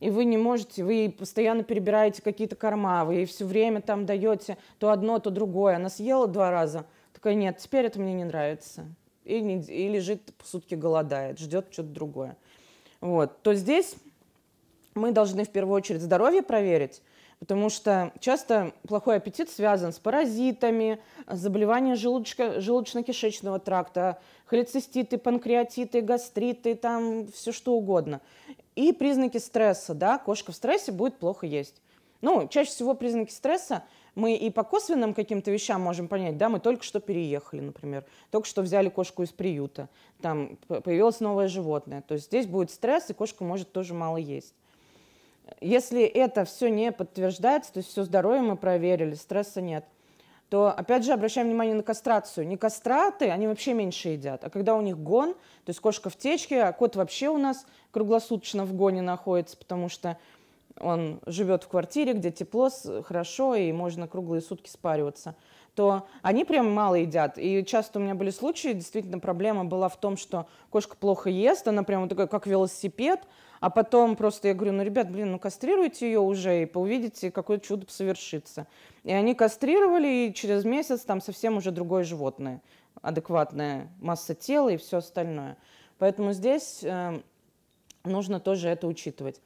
и вы не можете, вы постоянно перебираете какие-то корма, вы ей все время там даете то одно, то другое. Она съела два раза, такая, нет, теперь это мне не нравится. И, не, и лежит сутки голодает, ждет что-то другое. Вот, то здесь мы должны в первую очередь здоровье проверить, Потому что часто плохой аппетит связан с паразитами, с заболеванием желудочно-кишечного тракта, холециститы, панкреатиты, гастриты, там все что угодно. И признаки стресса, да, кошка в стрессе будет плохо есть. Ну, чаще всего признаки стресса мы и по косвенным каким-то вещам можем понять, да, мы только что переехали, например, только что взяли кошку из приюта, там появилось новое животное, то есть здесь будет стресс, и кошка может тоже мало есть если это все не подтверждается, то есть все здоровье мы проверили, стресса нет, то опять же обращаем внимание на кастрацию. Не кастраты, они вообще меньше едят, а когда у них гон, то есть кошка в течке, а кот вообще у нас круглосуточно в гоне находится, потому что он живет в квартире, где тепло, хорошо, и можно круглые сутки спариваться, то они прям мало едят. И часто у меня были случаи, действительно, проблема была в том, что кошка плохо ест, она прям такая, как велосипед, а потом просто я говорю, ну, ребят, блин, ну, кастрируйте ее уже, и увидите, какое чудо совершится. И они кастрировали, и через месяц там совсем уже другое животное, адекватная масса тела и все остальное. Поэтому здесь э, нужно тоже это учитывать.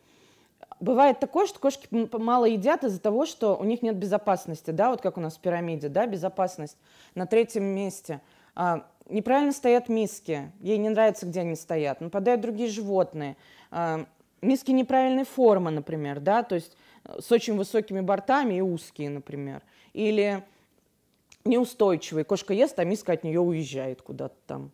Бывает такое, что кошки мало едят из-за того, что у них нет безопасности, да, вот как у нас в пирамиде, да, безопасность на третьем месте – а, неправильно стоят миски, ей не нравится, где они стоят, нападают другие животные. А, миски неправильной формы, например, да, то есть э, с очень высокими бортами и узкие, например. Или неустойчивые, кошка ест, а миска от нее уезжает куда-то там,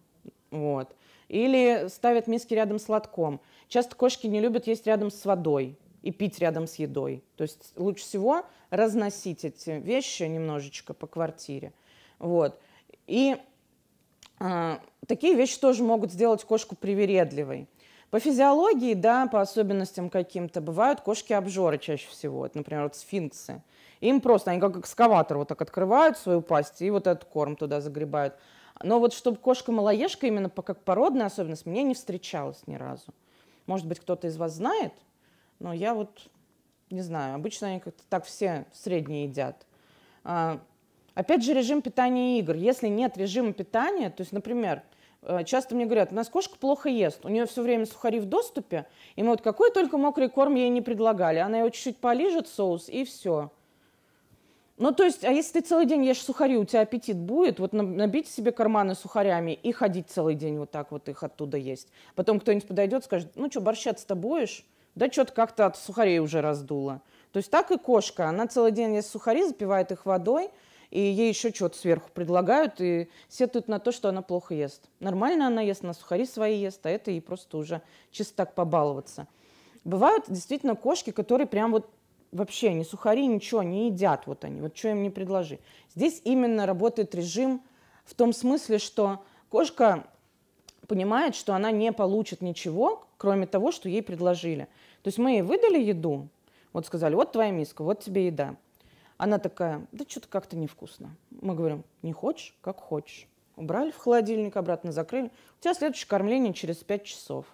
вот. Или ставят миски рядом с лотком. Часто кошки не любят есть рядом с водой и пить рядом с едой. То есть лучше всего разносить эти вещи немножечко по квартире. Вот. И а, такие вещи тоже могут сделать кошку привередливой. По физиологии, да, по особенностям каким-то, бывают кошки-обжоры чаще всего, вот, например, вот сфинксы. Им просто, они как экскаватор вот так открывают свою пасть и вот этот корм туда загребают. Но вот чтобы кошка-малоежка именно по, как породная особенность, мне не встречалась ни разу. Может быть, кто-то из вас знает, но я вот не знаю. Обычно они как-то так все средние едят. А, Опять же, режим питания игр. Если нет режима питания, то есть, например, э, часто мне говорят, у нас кошка плохо ест, у нее все время сухари в доступе, и мы вот какой только мокрый корм ей не предлагали. Она его чуть-чуть полижет соус, и все. Ну, то есть, а если ты целый день ешь сухари, у тебя аппетит будет, вот набить себе карманы сухарями и ходить целый день вот так вот их оттуда есть. Потом кто-нибудь подойдет, скажет, ну что, борщаться-то будешь? Да что-то как-то от сухарей уже раздуло. То есть так и кошка, она целый день ест сухари, запивает их водой – и ей еще что-то сверху предлагают, и сетуют на то, что она плохо ест. Нормально она ест, на сухари свои ест, а это ей просто уже чисто так побаловаться. Бывают действительно кошки, которые прям вот вообще ни сухари, ничего не едят, вот они, вот что им не предложи. Здесь именно работает режим в том смысле, что кошка понимает, что она не получит ничего, кроме того, что ей предложили. То есть мы ей выдали еду, вот сказали, вот твоя миска, вот тебе еда – она такая, да что-то как-то невкусно. Мы говорим, не хочешь, как хочешь. Убрали в холодильник, обратно закрыли. У тебя следующее кормление через 5 часов.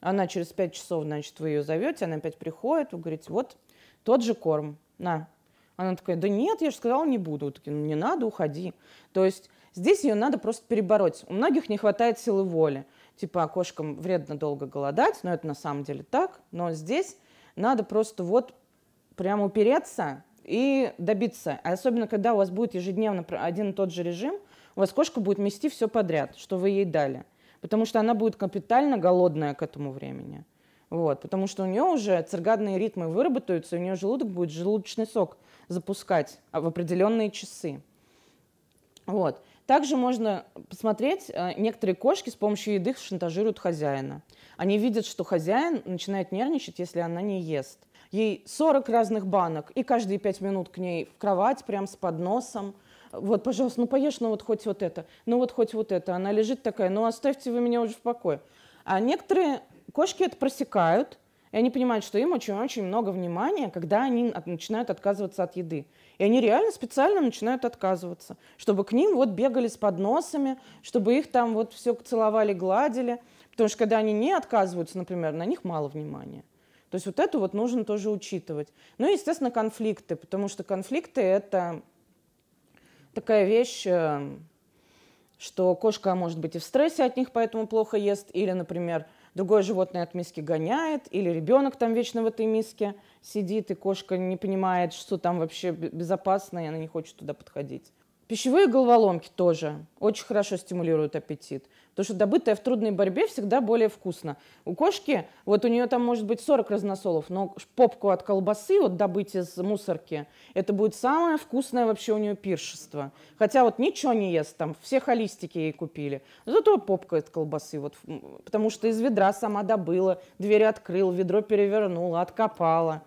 Она через 5 часов, значит, вы ее зовете, она опять приходит, вы говорите, вот тот же корм, на. Она такая, да нет, я же сказала, не буду. Вы такие, ну не надо, уходи. То есть здесь ее надо просто перебороть. У многих не хватает силы воли. Типа, «А кошкам вредно долго голодать, но это на самом деле так. Но здесь надо просто вот прямо упереться, и добиться. А особенно, когда у вас будет ежедневно один и тот же режим, у вас кошка будет мести все подряд, что вы ей дали. Потому что она будет капитально голодная к этому времени. Вот, потому что у нее уже циркадные ритмы выработаются, и у нее желудок будет желудочный сок запускать а, в определенные часы. Вот. Также можно посмотреть, э, некоторые кошки с помощью еды шантажируют хозяина. Они видят, что хозяин начинает нервничать, если она не ест. Ей 40 разных банок, и каждые 5 минут к ней в кровать, прям с подносом. Вот, пожалуйста, ну поешь, ну вот хоть вот это, ну вот хоть вот это. Она лежит такая, ну оставьте вы меня уже в покое. А некоторые кошки это просекают, и они понимают, что им очень-очень много внимания, когда они начинают отказываться от еды. И они реально специально начинают отказываться, чтобы к ним вот бегали с подносами, чтобы их там вот все целовали, гладили. Потому что когда они не отказываются, например, на них мало внимания. То есть вот это вот нужно тоже учитывать. Ну и, естественно, конфликты, потому что конфликты — это такая вещь, э, что кошка может быть и в стрессе от них, поэтому плохо ест, или, например, другое животное от миски гоняет, или ребенок там вечно в этой миске сидит, и кошка не понимает, что там вообще безопасно, и она не хочет туда подходить. Пищевые головоломки тоже очень хорошо стимулируют аппетит. Потому что добытое в трудной борьбе всегда более вкусно. У кошки, вот у нее там может быть 40 разносолов, но попку от колбасы вот добыть из мусорки, это будет самое вкусное вообще у нее пиршество. Хотя вот ничего не ест там, все холистики ей купили. зато попка от колбасы, вот, потому что из ведра сама добыла, дверь открыл, ведро перевернула, откопала.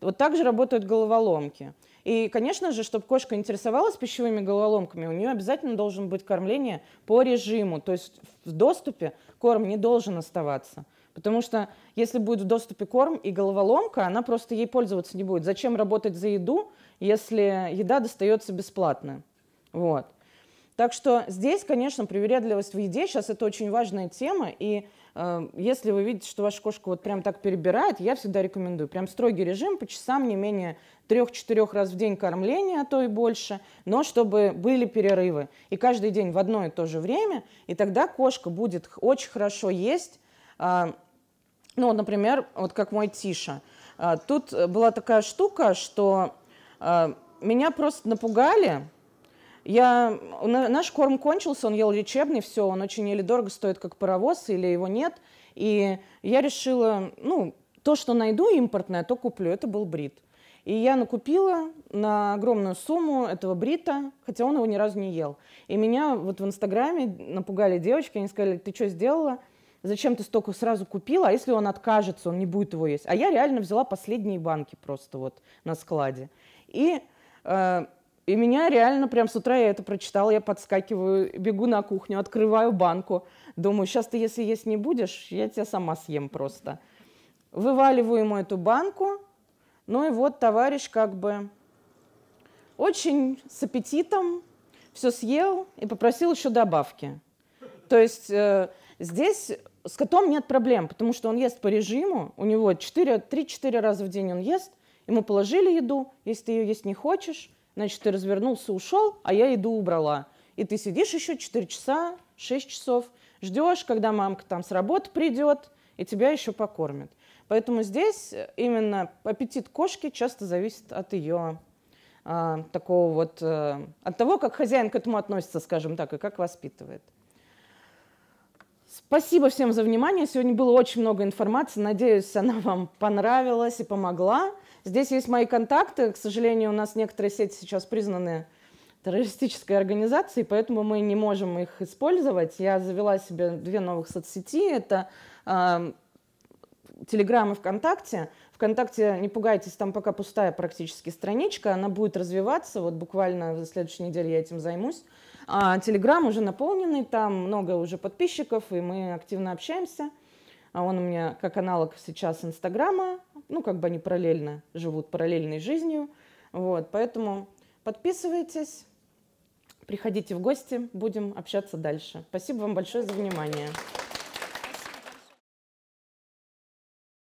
Вот так же работают головоломки. И, конечно же, чтобы кошка интересовалась пищевыми головоломками, у нее обязательно должен быть кормление по режиму. То есть в доступе корм не должен оставаться. Потому что если будет в доступе корм и головоломка, она просто ей пользоваться не будет. Зачем работать за еду, если еда достается бесплатно? Вот. Так что здесь, конечно, привередливость в еде сейчас это очень важная тема, и Эм, если вы видите, что ваша кошка вот прям так перебирает, я всегда рекомендую прям строгий режим по часам не менее трех-четырех раз в день кормления, а то и больше, но чтобы были перерывы. И каждый день в одно и то же время, и тогда кошка будет очень хорошо есть. А, ну, например, вот как мой Тиша. А, тут э, была такая штука, что а, меня просто напугали, я, наш корм кончился, он ел лечебный, все, он очень или дорого стоит, как паровоз, или его нет. И я решила, ну, то, что найду импортное, то куплю. Это был брит. И я накупила на огромную сумму этого брита, хотя он его ни разу не ел. И меня вот в Инстаграме напугали девочки, они сказали, ты что сделала? Зачем ты столько сразу купила? А если он откажется, он не будет его есть? А я реально взяла последние банки просто вот на складе. И э, и меня реально прям с утра я это прочитала, я подскакиваю, бегу на кухню, открываю банку. Думаю, сейчас ты, если есть не будешь, я тебя сама съем просто. Вываливаю ему эту банку. Ну и вот товарищ как бы очень с аппетитом все съел и попросил еще добавки. То есть э, здесь с котом нет проблем, потому что он ест по режиму, у него 3-4 раза в день он ест, ему положили еду, если ты ее есть не хочешь, Значит, ты развернулся, ушел, а я иду убрала. И ты сидишь еще 4 часа, 6 часов, ждешь, когда мамка там с работы придет, и тебя еще покормят. Поэтому здесь э, именно аппетит кошки часто зависит от ее а, такого вот, а, от того, как хозяин к этому относится, скажем так, и как воспитывает. Спасибо всем за внимание. Сегодня было очень много информации. Надеюсь, она вам понравилась и помогла. Здесь есть мои контакты. К сожалению, у нас некоторые сети сейчас признаны террористической организацией, поэтому мы не можем их использовать. Я завела себе две новых соцсети. Это э, а, Телеграм и ВКонтакте. ВКонтакте, не пугайтесь, там пока пустая практически страничка, она будет развиваться, вот буквально за следующей неделе я этим займусь. А Телеграм уже наполненный, там много уже подписчиков, и мы активно общаемся а он у меня как аналог сейчас Инстаграма, ну, как бы они параллельно живут параллельной жизнью, вот, поэтому подписывайтесь, приходите в гости, будем общаться дальше. Спасибо вам большое за внимание.